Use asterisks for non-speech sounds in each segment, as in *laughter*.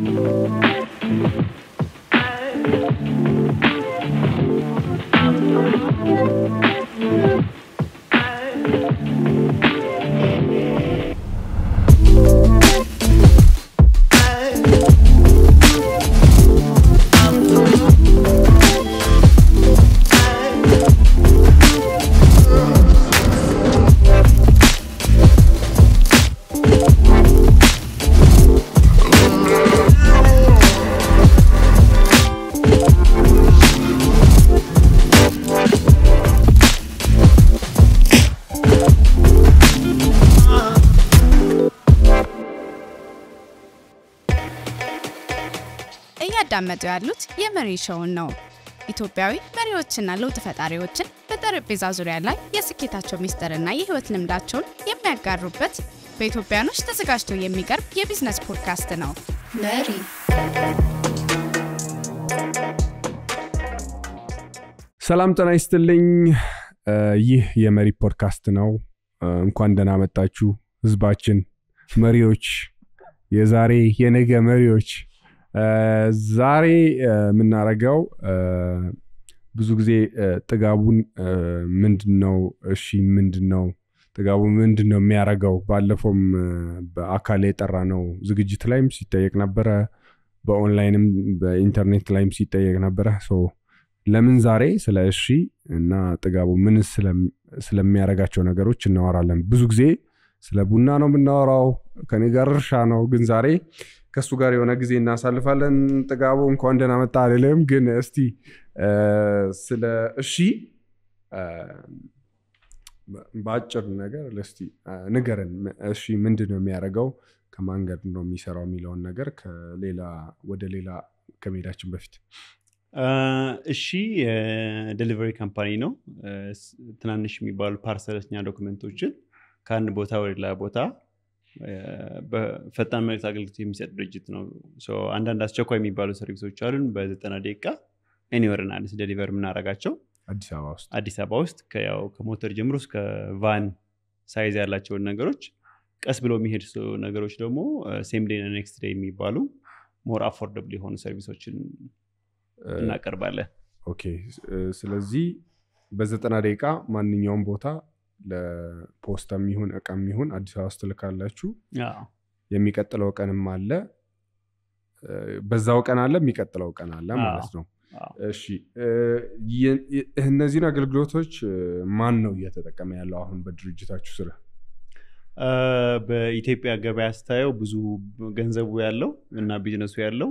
Música እየተለመጡ ያሉት የመሪ ሾውን ነው። ኢትዮጵያዊ መሪዎችና ለውጥ ፈጣሪዎችን በጠረጴዛ ዙሪያ ላይ የስኬታቸው ሚስጥርና የህይወት ልምዳቸውን የሚያጋሩበት በኢትዮጵያኖች ተዘጋጅቶ የሚቀርብ የቢዝነስ ፖድካስት ነው። መሪ ሰላም ጤና ይስጥልኝ። ይህ የመሪ ፖድካስት ነው። እንኳን ደህና መጣችሁ ህዝባችን፣ መሪዎች፣ የዛሬ የነገ መሪዎች ዛሬ የምናረገው ብዙ ጊዜ ጥጋቡን ምንድን ነው? እሺ ምንድን ነው ጥጋቡ ምንድን ነው የሚያረገው? ባለፈውም በአካል የጠራ ነው ዝግጅት ላይም ሲጠየቅ ነበረ። በኦንላይንም በኢንተርኔት ላይም ሲጠየቅ ነበረ። ለምን ዛሬ ስለ እሺ እና ጥጋቡ ምን ስለሚያረጋቸው ነገሮች እናወራለን። ብዙ ጊዜ ስለ ቡና ነው የምናወራው፣ ከኔ ጋር እርሻ ነው። ግን ዛሬ ከእሱ ጋር የሆነ ጊዜ እናሳልፋለን። ጥጋቡ እንኳን ደና መጣ አልልም፣ ግን እስቲ ስለ እሺ በአጭር ነገር እስቲ ንገረን። እሺ ምንድን ነው የሚያደርገው? ከማንገድ ነው የሚሰራው? የሚለውን ነገር ከሌላ ወደ ሌላ ከመሄዳችን በፊት እሺ የደሊቨሪ ካምፓኒ ነው። ትናንሽ የሚባሉ ፓርሰለስኛ ዶክመንቶችን ከአንድ ቦታ ወደ ሌላ ቦታ በፈጣን መልክት አገልግሎት የሚሰጥ ድርጅት ነው። አንዳንድ አስቸኳይ የሚባሉ ሰርቪሶች አሉን። በዘጠና ደቂቃ ኤኒወር እና ደሊቨር የምናደርጋቸው አዲስ አበባ ውስጥ ከሞተር ጀምሮ እስከ ቫን ሳይዝ ያላቸውን ነገሮች ቀስ ብሎ የሚሄድ ነገሮች ደግሞ ሴም ዴይ ኔክስት ዴይ የሚባሉ ሞር አፎርደብል የሆኑ ሰርቪሶችን እናቀርባለን። ኦኬ። ስለዚህ በዘጠና ደቂቃ ማንኛውም ቦታ ለፖስታ የሚሆን እቃ የሚሆን አዲስ አበባ ውስጥ ልካላችሁ። የሚቀጥለው ቀንም አለ በዛው ቀን አለ የሚቀጥለው ቀን አለ ማለት ነው። እሺ እነዚህን አገልግሎቶች ማን ነው እየተጠቀመ ያለው አሁን በድርጅታችሁ ስር በኢትዮጵያ ገበያ ስታየው ብዙ ገንዘቡ ያለው እና ቢዝነሱ ያለው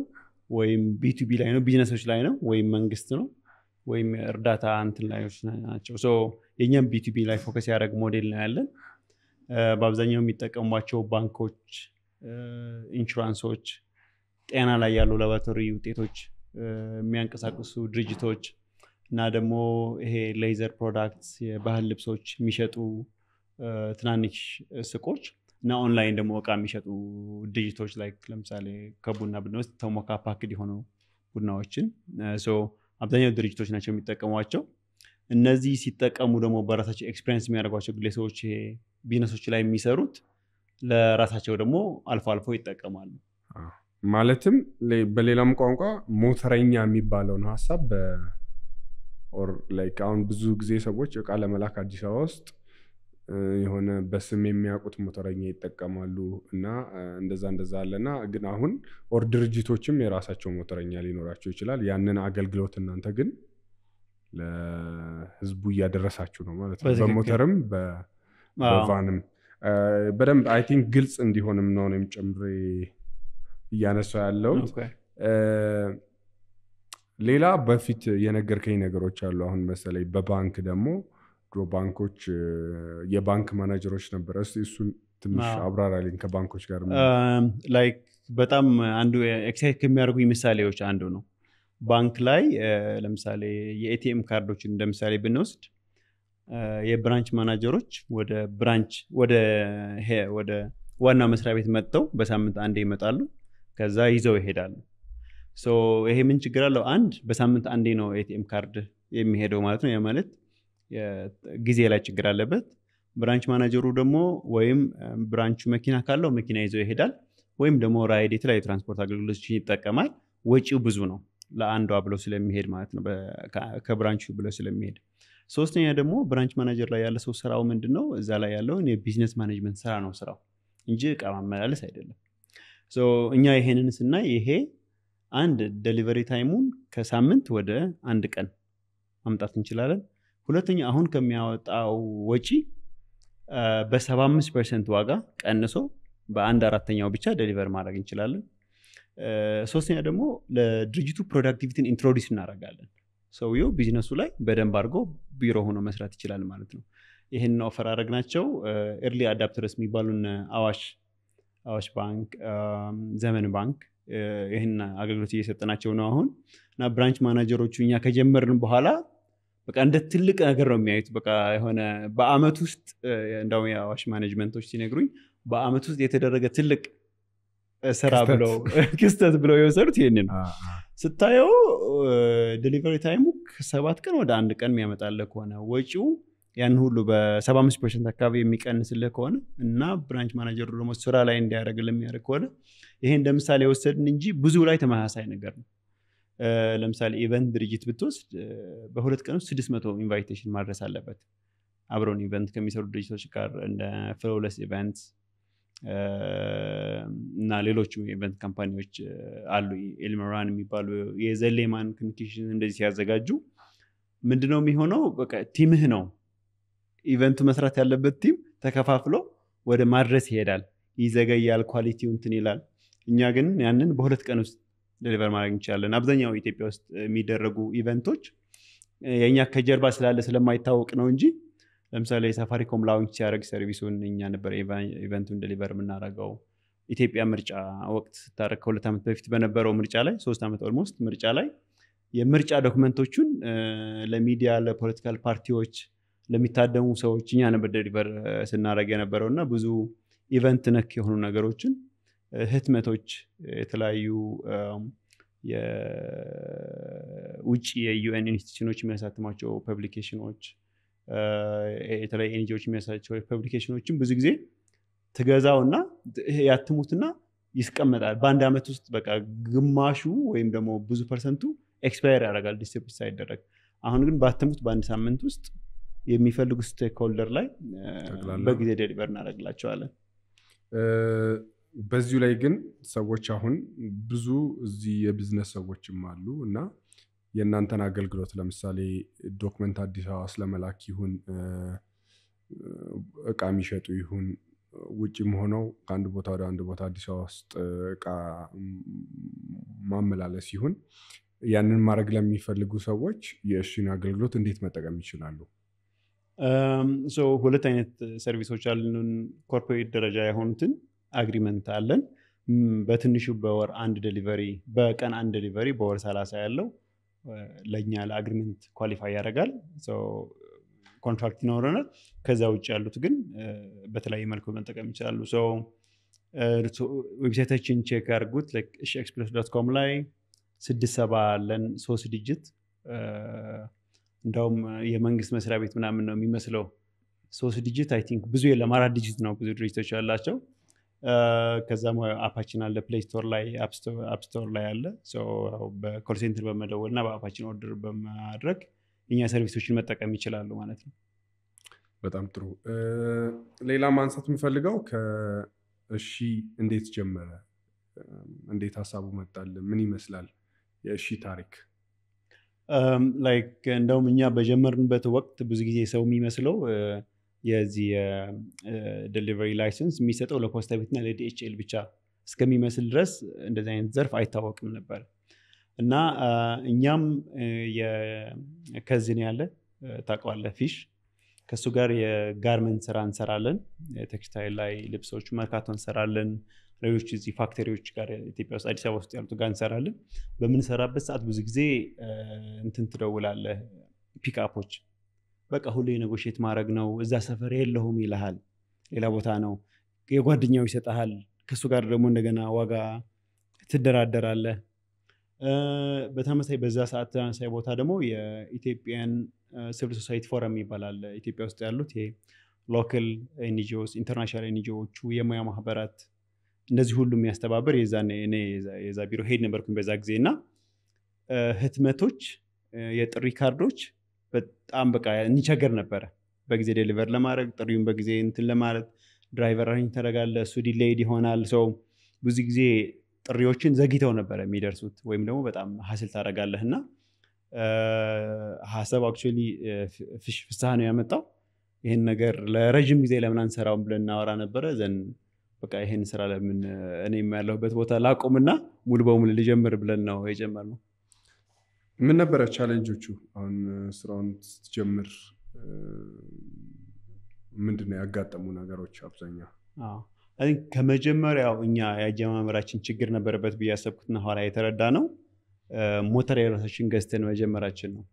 ወይም ቢቱቢ ላይ ነው ቢዝነሶች ላይ ነው ወይም መንግስት ነው ወይም እርዳታ እንትን ላይ ናቸው የእኛም ቢቱቢ ላይ ፎከስ ያደረግ ሞዴል ነው ያለን። በአብዛኛው የሚጠቀሟቸው ባንኮች፣ ኢንሹራንሶች፣ ጤና ላይ ያሉ ላቦራቶሪ ውጤቶች የሚያንቀሳቅሱ ድርጅቶች እና ደግሞ ይሄ ሌዘር ፕሮዳክት የባህል ልብሶች የሚሸጡ ትናንሽ ስቆች እና ኦንላይን ደግሞ እቃ የሚሸጡ ድርጅቶች ላይ ለምሳሌ ከቡና ብንወስድ ተሞካ ፓክድ የሆኑ ቡናዎችን አብዛኛው ድርጅቶች ናቸው የሚጠቀሟቸው። እነዚህ ሲጠቀሙ ደግሞ በራሳቸው ኤክስፔሪንስ የሚያደርጓቸው ግለሰቦች ቢዝነሶች ላይ የሚሰሩት ለራሳቸው ደግሞ አልፎ አልፎ ይጠቀማሉ። ማለትም በሌላም ቋንቋ ሞተረኛ የሚባለውን ሀሳብ ላይክ አሁን ብዙ ጊዜ ሰዎች እቃ ለመላክ አዲስ አበባ ውስጥ የሆነ በስም የሚያውቁት ሞተረኛ ይጠቀማሉ እና እንደዛ እንደዛ አለና ግን አሁን ኦር ድርጅቶችም የራሳቸው ሞተረኛ ሊኖራቸው ይችላል። ያንን አገልግሎት እናንተ ግን ለህዝቡ እያደረሳችሁ ነው ማለት ነው። በሞተርም በቫንም በደንብ አይ ቲንክ ግልጽ እንዲሆንም ነው እኔም ጨምሬ እያነሳው ያለው ሌላ በፊት የነገርከኝ ነገሮች አሉ። አሁን መሰለኝ በባንክ ደግሞ ድሮ ባንኮች የባንክ ማናጀሮች ነበረ። እስኪ እሱን ትንሽ አብራራልኝ ከባንኮች ጋር ላይክ በጣም አንዱ ኤክሳይት ከሚያደርጉኝ ምሳሌዎች አንዱ ነው። ባንክ ላይ ለምሳሌ የኤቲኤም ካርዶችን እንደምሳሌ ብንወስድ የብራንች ማናጀሮች ወደ ብራንች ወደ ወደ ዋና መስሪያ ቤት መጥተው በሳምንት አንዴ ይመጣሉ። ከዛ ይዘው ይሄዳሉ። ይሄ ምን ችግር አለው? አንድ በሳምንት አንዴ ነው ኤቲኤም ካርድ የሚሄደው ማለት ነው። ያ ማለት ጊዜ ላይ ችግር አለበት። ብራንች ማናጀሩ ደግሞ ወይም ብራንቹ መኪና ካለው መኪና ይዘው ይሄዳል፣ ወይም ደግሞ ራይድ የተለያዩ ትራንስፖርት አገልግሎቶችን ይጠቀማል። ወጪው ብዙ ነው። ለአንዷ ብሎ ስለሚሄድ ማለት ነው ከብራንቹ ብሎ ስለሚሄድ ሶስተኛ ደግሞ ብራንች ማናጀር ላይ ያለ ሰው ስራው ምንድን ነው እዛ ላይ ያለውን የቢዝነስ ማኔጅመንት ስራ ነው ስራው እንጂ እቃ ማመላለስ አይደለም እኛ ይሄንን ስናይ ይሄ አንድ ደሊቨሪ ታይሙን ከሳምንት ወደ አንድ ቀን ማምጣት እንችላለን ሁለተኛ አሁን ከሚያወጣው ወጪ በ75 ፐርሰንት ዋጋ ቀንሶ በአንድ አራተኛው ብቻ ደሊቨር ማድረግ እንችላለን ሶስተኛ ደግሞ ለድርጅቱ ፕሮዳክቲቪቲን ኢንትሮዲስ እናደርጋለን። ሰውየው ቢዝነሱ ላይ በደንብ አድርጎ ቢሮ ሆኖ መስራት ይችላል ማለት ነው። ይህንን ኦፈር ናቸው ኤርሊ አዳፕተርስ የሚባሉን አዋሽ አዋሽ ባንክ፣ ዘመን ባንክ ይህን አገልግሎት እየሰጠናቸው ነው አሁን እና ብራንች ማናጀሮቹ እኛ ከጀመርን በኋላ በቃ እንደ ትልቅ ነገር ነው የሚያዩት። በቃ የሆነ በአመት ውስጥ እንደውም የአዋሽ ማኔጅመንቶች ሲነግሩኝ በአመት ውስጥ የተደረገ ትልቅ ስራ ብለው *laughs* ክስተት ብለው የወሰዱት ይህን ነው። ስታየው ዴሊቨሪ ታይሙ ከሰባት ቀን ወደ አንድ ቀን የሚያመጣለ ከሆነ ወጪው ያንን ሁሉ በ75 ፐርሰንት አካባቢ የሚቀንስልህ ከሆነ እና ብራንች ማናጀሩ ደግሞ ስራ ላይ እንዲያደረግ ለሚያደርግ ከሆነ ይሄ እንደ የወሰድን እንጂ ብዙ ላይ ተመሳሳይ ነገር ነው። ለምሳሌ ኢቨንት ድርጅት ብትወስድ በሁለት ቀን ውስጥ 600 ኢንቫይቴሽን ማድረስ አለበት። አብረውን ኢቨንት ከሚሰሩ ድርጅቶች ጋር እንደ ፍሎለስ ኢቨንት እና ሌሎች ኢቨንት ካምፓኒዎች አሉ። ኤልመራን የሚባሉ የዘሌማን ኮሚኒኬሽን እንደዚህ ሲያዘጋጁ ምንድነው የሚሆነው? በቃ ቲምህ ነው ኢቨንቱ መስራት ያለበት ቲም ተከፋፍሎ ወደ ማድረስ ይሄዳል። ይዘገያል፣ ኳሊቲ እንትን ይላል። እኛ ግን ያንን በሁለት ቀን ውስጥ ደሊቨር ማድረግ እንችላለን። አብዛኛው ኢትዮጵያ ውስጥ የሚደረጉ ኢቨንቶች የእኛ ከጀርባ ስላለ ስለማይታወቅ ነው እንጂ ለምሳሌ ሳፋሪኮም ላውንች ሲያደረግ ሰርቪሱን እኛ ነበር ኢቨንቱን ደሊቨር የምናደርገው። ኢትዮጵያ ምርጫ ወቅት ስታደረግ ከሁለት ዓመት በፊት በነበረው ምርጫ ላይ ሶስት ዓመት ኦልሞስት ምርጫ ላይ የምርጫ ዶክመንቶቹን ለሚዲያ፣ ለፖለቲካል ፓርቲዎች፣ ለሚታደሙ ሰዎች እኛ ነበር ደሊቨር ስናደረግ የነበረው እና ብዙ ኢቨንት ነክ የሆኑ ነገሮችን ህትመቶች፣ የተለያዩ የውጭ የዩኤን ኢንስቲቱሽኖች የሚያሳትሟቸው ፐብሊኬሽኖች የተለያዩ ኤንጂዎች የሚያሳቸው ፐብሊኬሽኖችን ብዙ ጊዜ ትገዛውና ያትሙትና ይስቀመጣል። በአንድ ዓመት ውስጥ በቃ ግማሹ ወይም ደግሞ ብዙ ፐርሰንቱ ኤክስፓየር ያደርጋል ዲስትሪቢዩት ሳይደረግ። አሁን ግን ባትሙት በአንድ ሳምንት ውስጥ የሚፈልጉ ስቴክ ሆልደር ላይ በጊዜ ደሊቨር እናደረግላቸዋለን በዚሁ ላይ ግን ሰዎች አሁን ብዙ እዚህ የቢዝነስ ሰዎችም አሉ እና የእናንተን አገልግሎት ለምሳሌ ዶክመንት አዲስ አበባ ስለመላክ ይሁን እቃ የሚሸጡ ይሁን ውጭም ሆነው ከአንድ ቦታ ወደ አንድ ቦታ አዲስ አበባ ውስጥ እቃ ማመላለስ ይሁን ያንን ማድረግ ለሚፈልጉ ሰዎች የእሱን አገልግሎት እንዴት መጠቀም ይችላሉ? ሁለት አይነት ሰርቪሶች አሉን። ኮርፖሬት ደረጃ የሆኑትን አግሪመንት አለን። በትንሹ በወር አንድ ዴሊቨሪ፣ በቀን አንድ ደሊቨሪ በወር ሰላሳ ያለው ለእኛ ለአግሪመንት ኳሊፋይ ያደርጋል ኮንትራክት ይኖረናል። ከዛ ውጭ ያሉት ግን በተለያየ መልኩ መጠቀም ይችላሉ። ዌብሳይታችን ቼክ ያርጉት ኤክስፕሬስ ዶት ኮም ላይ ስድስት ሰባ አለን ሶስት ድጅት እንደውም የመንግስት መስሪያ ቤት ምናምን ነው የሚመስለው ሶስት ድጅት አይ ቲንክ ብዙ የለም አራት ድጅት ነው ብዙ ድርጅቶች ያላቸው ከዛም አፓችን አለ ፕሌስቶር ላይ አፕስቶር ላይ አለ። በኮል ሴንትር በመደወል እና በአፓችን ኦርደር በማድረግ እኛ ሰርቪሶችን መጠቀም ይችላሉ ማለት ነው። በጣም ጥሩ። ሌላ ማንሳት የምፈልገው ከእሺ እንዴት ጀመረ? እንዴት ሀሳቡ መጣል? ምን ይመስላል የእሺ ታሪክ? ላይክ እንደውም እኛ በጀመርንበት ወቅት ብዙ ጊዜ ሰው የሚመስለው የዚህ የደሊቨሪ ላይሰንስ የሚሰጠው ለፖስታ ቤትና ለዲችል ብቻ እስከሚመስል ድረስ እንደዚህ አይነት ዘርፍ አይታወቅም ነበር እና እኛም ከዝን ያለ ታቋለ ፊሽ ከእሱ ጋር የጋርመንት ስራ እንሰራለን። ቴክስታይል ላይ ልብሶች መርካቶ እንሰራለን። ሌሎች እዚህ ፋክተሪዎች ጋር ኢትዮጵያ ውስጥ አዲስ አበባ ውስጥ ያሉት ጋር እንሰራለን። በምንሰራበት ሰዓት ብዙ ጊዜ እንትን ትደውላለህ ፒክአፖች በቃ ሁሌ የነጎሽት ማድረግ ነው። እዛ ሰፈር የለሁም ይልሃል፣ ሌላ ቦታ ነው። የጓደኛው ይሰጠሃል፣ ከእሱ ጋር ደግሞ እንደገና ዋጋ ትደራደራለ በተመሳይ በዛ ሰዓት ተመሳይ ቦታ ደግሞ የኢትዮጵያን ሲቪል ሶሳይቲ ፎረም ይባላል። ኢትዮጵያ ውስጥ ያሉት ሎካል ኤንጂዎስ ኢንተርናሽናል ኤንጂዎቹ የሙያ ማህበራት እንደዚህ ሁሉ የሚያስተባበር የዛ ቢሮ ሄድ ነበርኩኝ በዛ ጊዜ እና ህትመቶች፣ የጥሪ ካርዶች በጣም በቃ እንቸገር ነበረ በጊዜ ዴሊቨር ለማድረግ ጥሪውን በጊዜ እንትን ለማለት ድራይቨራችን ተደረጋለ እሱ ዲሌይድ ይሆናል ሰው ብዙ ጊዜ ጥሪዎችን ዘግተው ነበረ የሚደርሱት ወይም ደግሞ በጣም ሀስል ታደረጋለህ እና ሀሳብ አክ ፍስሀ ነው ያመጣው ይህን ነገር ለረዥም ጊዜ ለምን አንሰራውን ብለን እናወራ ነበረ ዘን በቃ ይህን ስራ ለምን እኔ ያለሁበት ቦታ ላቁምና ሙሉ በሙሉ ልጀምር ብለን ነው የጀመር ነው ምን ነበረ ቻሌንጆቹ? አሁን ስራውን ስትጀምር ምንድነው ያጋጠሙ ነገሮች? አብዛኛው ከመጀመሪያው እኛ የአጀማመራችን ችግር ነበረበት ብዬ ያሰብኩትና ኋላ የተረዳ ነው ሞተር የራሳችን ገዝተን መጀመራችን ነው።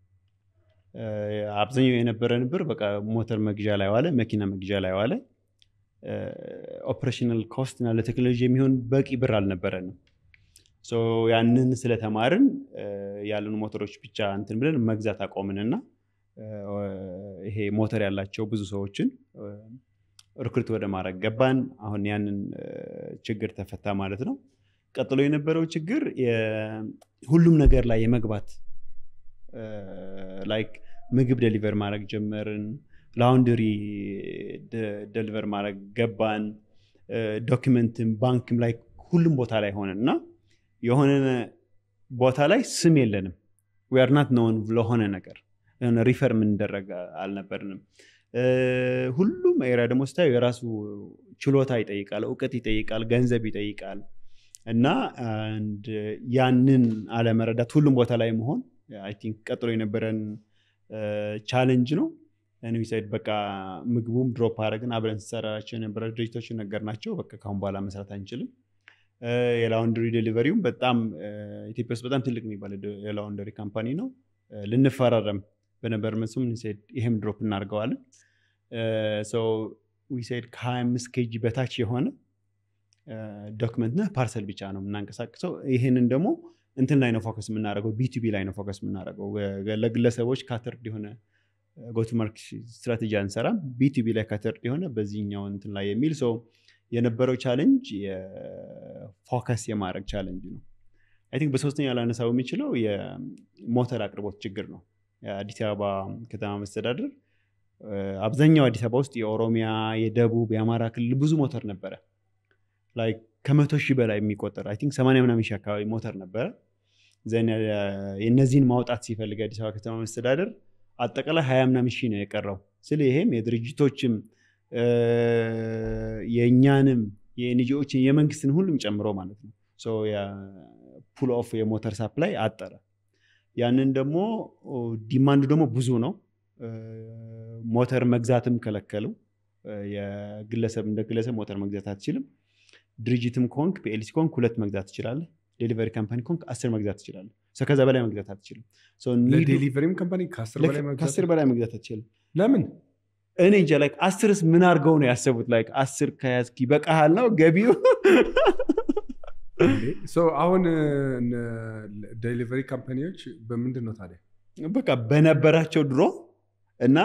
አብዛኛው የነበረን ብር በቃ ሞተር መግዣ ላይ ዋለ፣ መኪና መግዣ ላይ ዋለ። ኦፕሬሽናል ኮስት እና ለቴክኖሎጂ የሚሆን በቂ ብር አልነበረንም። ያንን ስለተማርን ያሉን ሞተሮች ብቻ እንትን ብለን መግዛት አቆምንና ይሄ ሞተር ያላቸው ብዙ ሰዎችን ርክርት ወደ ማድረግ ገባን። አሁን ያንን ችግር ተፈታ ማለት ነው። ቀጥሎ የነበረው ችግር ሁሉም ነገር ላይ የመግባት ላይክ ምግብ ደሊቨር ማድረግ ጀመርን። ላውንድሪ ደሊቨር ማድረግ ገባን። ዶክመንትም ባንክም ላይ ሁሉም ቦታ ላይ ሆነ እና የሆነ ቦታ ላይ ስም የለንም። ዊአር ናት ነውን ለሆነ ነገር ሪፈር የምንደረግ አልነበርንም። ሁሉም ኤሪያ ደግሞ ስታዩ የራሱ ችሎታ ይጠይቃል፣ እውቀት ይጠይቃል፣ ገንዘብ ይጠይቃል። እና ያንን አለመረዳት ሁሉም ቦታ ላይ መሆን ቲንክ ቀጥሎ የነበረን ቻለንጅ ነው። ኒዊሳይድ በቃ ምግቡም ድሮፕ አደረግን። አብረን ስንሰራቸው የነበረ ድርጅቶች ነገር ናቸው። በቃ ካሁን በኋላ መስራት አንችልም። የላውንድሪ ዴሊቨሪውም በጣም ኢትዮጵያ ውስጥ በጣም ትልቅ የሚባል የላውንደሪ ካምፓኒ ነው። ልንፈራረም በነበር መስም ሴድ ይሄም ድሮፕ እናርገዋለን ዊሴድ ከ25 ኬጂ በታች የሆነ ዶክመንትና ፓርሰል ብቻ ነው የምናንቀሳቅሰው። ይህንን ደግሞ እንትን ላይ ነው ፎከስ የምናደረገው ቢቱቢ ላይ ነው ፎከስ የምናደርገው። ለግለሰቦች ካተርድ የሆነ ጎቱማርክ ስትራቴጂ አንሰራም። ቢቱቢ ላይ ካተርድ የሆነ በዚህኛው እንትን ላይ የሚል ሰው የነበረው ቻለንጅ የፎከስ የማድረግ ቻለንጅ ነው። አይ ቲንክ በሶስተኛ ላነሳው የሚችለው የሞተር አቅርቦት ችግር ነው። የአዲስ አበባ ከተማ መስተዳድር አብዛኛው አዲስ አበባ ውስጥ የኦሮሚያ፣ የደቡብ፣ የአማራ ክልል ብዙ ሞተር ነበረ። ላይ ከመቶ ሺህ በላይ የሚቆጠር አይ ቲንክ ሰማኒያ ምናምን ሺህ አካባቢ ሞተር ነበረ። ዘን እነዚህን ማውጣት ሲፈልግ አዲስ አበባ ከተማ መስተዳደር አጠቃላይ ሀያ ምናምን ሺህ ነው የቀረው ስለ ይሄም የድርጅቶችም የእኛንም የኤንጂኦችን የመንግስትን ሁሉም ጨምሮ ማለት ነው ፑል ኦፍ የሞተር ሳፕላይ አጠረ። ያንን ደግሞ ዲማንዱ ደግሞ ብዙ ነው። ሞተር መግዛትም ከለከሉ። የግለሰብ እንደ ግለሰብ ሞተር መግዛት አትችልም። ድርጅትም ከሆንክ ፒኤልሲ ከሆንክ ሁለት መግዛት ትችላለ ዴሊቨሪ ካምፓኒ ከሆንክ አስር መግዛት ትችላለ ከዛ በላይ መግዛት አትችልም። ለዴሊቨሪም ካምፓኒ ከአስር በላይ መግዛት አትችልም። ለምን? እኔ እንጃ ላይክ አስርስ ምን አድርገው ነው ያሰቡት? ላይክ አስር ከያዝኪ በቃሃል ነው ገቢው። አሁን ዴሊቨሪ ካምፓኒዎች በምንድን ነው ታዲያ በቃ በነበራቸው ድሮ እና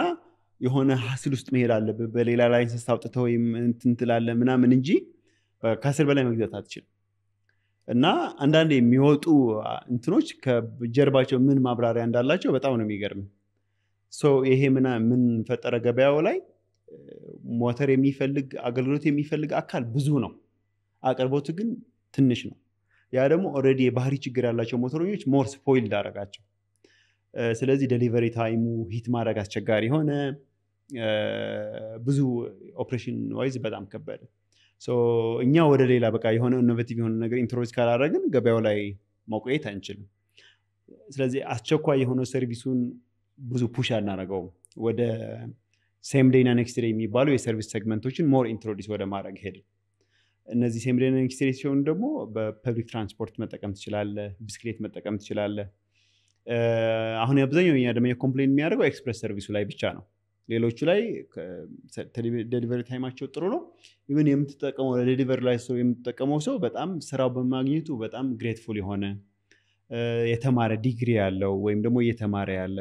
የሆነ ሀስል ውስጥ መሄድ አለብህ። በሌላ ላይሰንስ አውጥተ ወይም እንትን ምናምን እንጂ ከአስር በላይ መግዛት አትችልም። እና አንዳንድ የሚወጡ እንትኖች ከጀርባቸው ምን ማብራሪያ እንዳላቸው በጣም ነው የሚገርም። ይሄ ምና ምን ፈጠረ ገበያው ላይ ሞተር የሚፈልግ አገልግሎት የሚፈልግ አካል ብዙ ነው፣ አቅርቦት ግን ትንሽ ነው። ያ ደግሞ ኦረዲ የባህሪ ችግር ያላቸው ሞተረኞች ሞር ስፖይልድ አደረጋቸው። ስለዚህ ደሊቨሪ ታይሙ ሂት ማድረግ አስቸጋሪ ሆነ። ብዙ ኦፕሬሽን ዋይዝ በጣም ከበደ። እኛ ወደ ሌላ በቃ የሆነ ኢኖቬቲቭ የሆነ ነገር ኢንትሮጅ ካላረግን ገበያው ላይ መቆየት አንችልም። ስለዚህ አስቸኳይ የሆነ ሰርቪሱን ብዙ ፑሽ አናረገው ወደ ሴም ዴና ኔክስት ዴ የሚባሉ የሰርቪስ ሴግመንቶችን ሞር ኢንትሮዲስ ወደ ማድረግ ሄድ እነዚህ ሴም ዴና ኔክስት ዴ ሲሆኑ ደግሞ በፐብሊክ ትራንስፖርት መጠቀም ትችላለ ብስክሌት መጠቀም ትችላለ አሁን አብዛኛው ኛ ደግሞ የኮምፕሌን የሚያደርገው ኤክስፕረስ ሰርቪሱ ላይ ብቻ ነው። ሌሎቹ ላይ ደሊቨሪ ታይማቸው ጥሩ ነው። ኢቨን የምትጠቀመው ለደሊቨሪ ላይ ሰው የምትጠቀመው ሰው በጣም ስራው በማግኘቱ በጣም ግሬትፉል የሆነ የተማረ ዲግሪ ያለው ወይም ደግሞ እየተማረ ያለ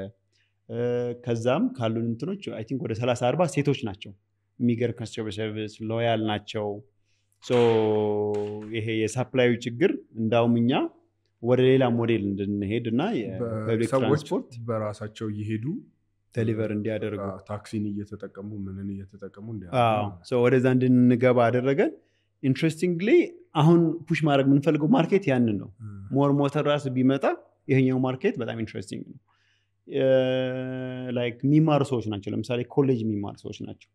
ከዛም ካሉን እንትኖች አይ ቲንክ ወደ 30 40 ሴቶች ናቸው። የሚገርም ከስተመር ሰርቪስ ሎያል ናቸው። ይሄ የሳፕላዩ ችግር እንዳውም እኛ ወደ ሌላ ሞዴል እንድንሄድ እና የፐብሊክ ትራንስፖርት በራሳቸው እየሄዱ ደሊቨር እንዲያደርጉ ታክሲን እየተጠቀሙ ምንን እየተጠቀሙ ወደዛ እንድንገባ አደረገን። ኢንትረስቲንግሊ አሁን ፑሽ ማድረግ የምንፈልገው ማርኬት ያንን ነው። ሞር ሞተር ራስ ቢመጣ ይሄኛው ማርኬት በጣም ኢንትረስቲንግ ነው። ላይክ የሚማሩ ሰዎች ናቸው። ለምሳሌ ኮሌጅ የሚማሩ ሰዎች ናቸው።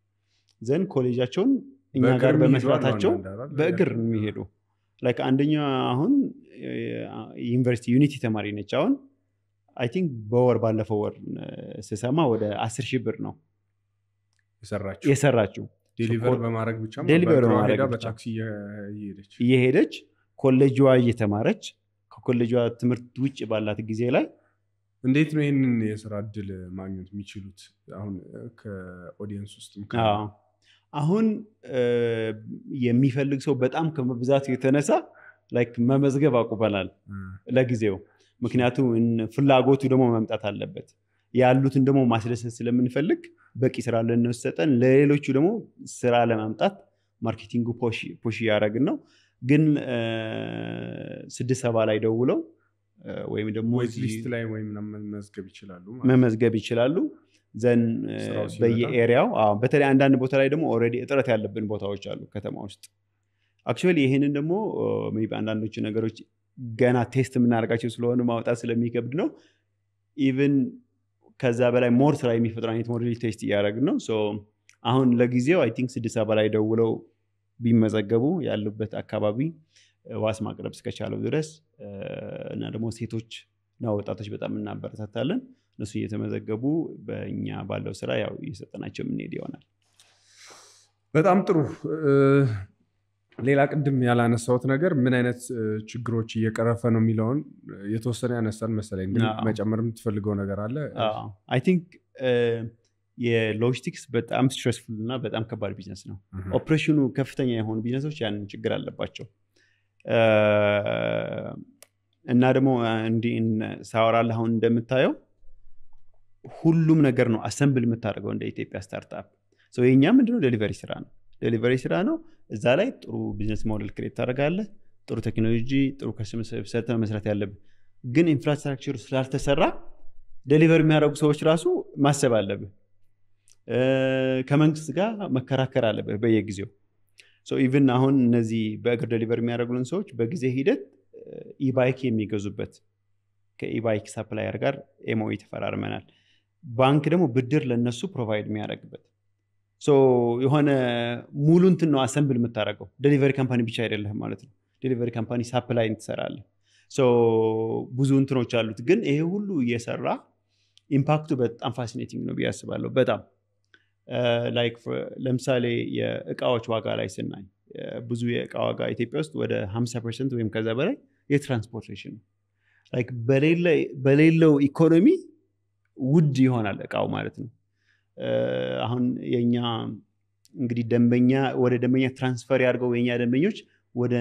ዘን ኮሌጃቸውን እኛ ጋር በመስራታቸው በእግር የሚሄዱ ላይክ አንደኛ አሁን ዩኒቨርሲቲ ዩኒቲ ተማሪ ነች። አሁን አይ ቲንክ በወር ባለፈው ወር ስሰማ ወደ አስር ሺህ ብር ነው የሰራችው ዴሊቨር በማድረግ ብቻ እየሄደች ኮሌጅዋ እየተማረች ከኮሌጅዋ ትምህርት ውጭ ባላት ጊዜ ላይ እንዴት ነው ይህንን የስራ እድል ማግኘት የሚችሉት? አሁን ከኦዲየንስ ውስጥ አሁን የሚፈልግ ሰው በጣም ከመብዛት የተነሳ ላይክ መመዝገብ አቁበናል ለጊዜው። ምክንያቱም ፍላጎቱ ደግሞ መምጣት አለበት። ያሉትን ደግሞ ማስደሰት ስለምንፈልግ በቂ ስራ ለእነሱ ሰጠን፣ ለሌሎቹ ደግሞ ስራ ለማምጣት ማርኬቲንጉ ፖሽ እያደረግን ነው። ግን ስድስት ሰባ ላይ ደውለው ወይም ደግሞ ሊስት ላይ ወይም መመዝገብ ይችላሉ መመዝገብ ይችላሉ ዘን በየኤሪያው በተለይ አንዳንድ ቦታ ላይ ደግሞ ኦልሬዲ እጥረት ያለብን ቦታዎች አሉ ከተማ ውስጥ አክቹዋሊ ይህንን ደግሞ ቢ አንዳንዶቹ ነገሮች ገና ቴስት የምናደርጋቸው ስለሆኑ ማውጣት ስለሚከብድ ነው ኢቭን ከዛ በላይ ሞር ስራ የሚፈጥሩ አይነት ሞዴል ቴስት እያደረግን ነው አሁን ለጊዜው አይ ቲንክ ስድስት ላይ ደውለው ቢመዘገቡ ያሉበት አካባቢ ዋስ ማቅረብ እስከቻለው ድረስ እና ደግሞ ሴቶች እና ወጣቶች በጣም እናበረታታለን። እነሱ እየተመዘገቡ በእኛ ባለው ስራ ያው እየሰጠናቸው የምንሄድ ይሆናል። በጣም ጥሩ። ሌላ ቅድም ያላነሳውት ነገር ምን አይነት ችግሮች እየቀረፈ ነው የሚለውን የተወሰነ ያነሳን መሰለኝ። መጨመር የምትፈልገው ነገር አለ? አይ ቲንክ የሎጂስቲክስ በጣም ስትረስፉል እና በጣም ከባድ ቢዝነስ ነው። ኦፕሬሽኑ ከፍተኛ የሆኑ ቢዝነሶች ያንን ችግር አለባቸው። እና ደግሞ እንዲህ ሳወራለህ አሁን እንደምታየው ሁሉም ነገር ነው አሰምብል የምታደርገው እንደ ኢትዮጵያ ስታርታፕ። የእኛ ምንድነው ደሊቨሪ ስራ ነው፣ ደሊቨሪ ስራ ነው። እዛ ላይ ጥሩ ቢዝነስ ሞዴል ክሬት ታደርጋለ ጥሩ ቴክኖሎጂ፣ ጥሩ ከስመሰብሰተ መስራት ያለብ ግን ኢንፍራስትራክቸሩ ስላልተሰራ ደሊቨር የሚያደረጉ ሰዎች ራሱ ማሰብ አለብህ። ከመንግስት ጋር መከራከር አለብህ በየጊዜው ኢቭን አሁን እነዚህ በእግር ደሊቨር የሚያደርጉልን ሰዎች በጊዜ ሂደት ኢባይክ የሚገዙበት ከኢባይክ ሰፕላየር ጋር ኤሞ e ተፈራርመናል። ባንክ ደግሞ ብድር ለነሱ ፕሮቫይድ የሚያደርግበት የሆነ ሙሉ እንትን ነው አሰምብል የምታደርገው ደሊቨሪ ካምፓኒ ብቻ አይደለም ማለት ነው። ደሊቨሪ ካምፓኒ ሳፕላይ ትሰራለህ። ብዙ እንትኖች አሉት። ግን ይሄ ሁሉ እየሰራ ኢምፓክቱ በጣም ፋሲኔቲንግ ነው ብዬ አስባለሁ በጣም ላይክ ለምሳሌ የእቃዎች ዋጋ ላይ ስናይ ብዙ የእቃ ዋጋ ኢትዮጵያ ውስጥ ወደ 50 ፐርሰንት ወይም ከዛ በላይ የትራንስፖርቴሽን ነው። በሌለው ኢኮኖሚ ውድ ይሆናል እቃው ማለት ነው። አሁን የኛ እንግዲህ ደንበኛ ወደ ደንበኛ ትራንስፈር ያድርገው የኛ ደንበኞች ወደ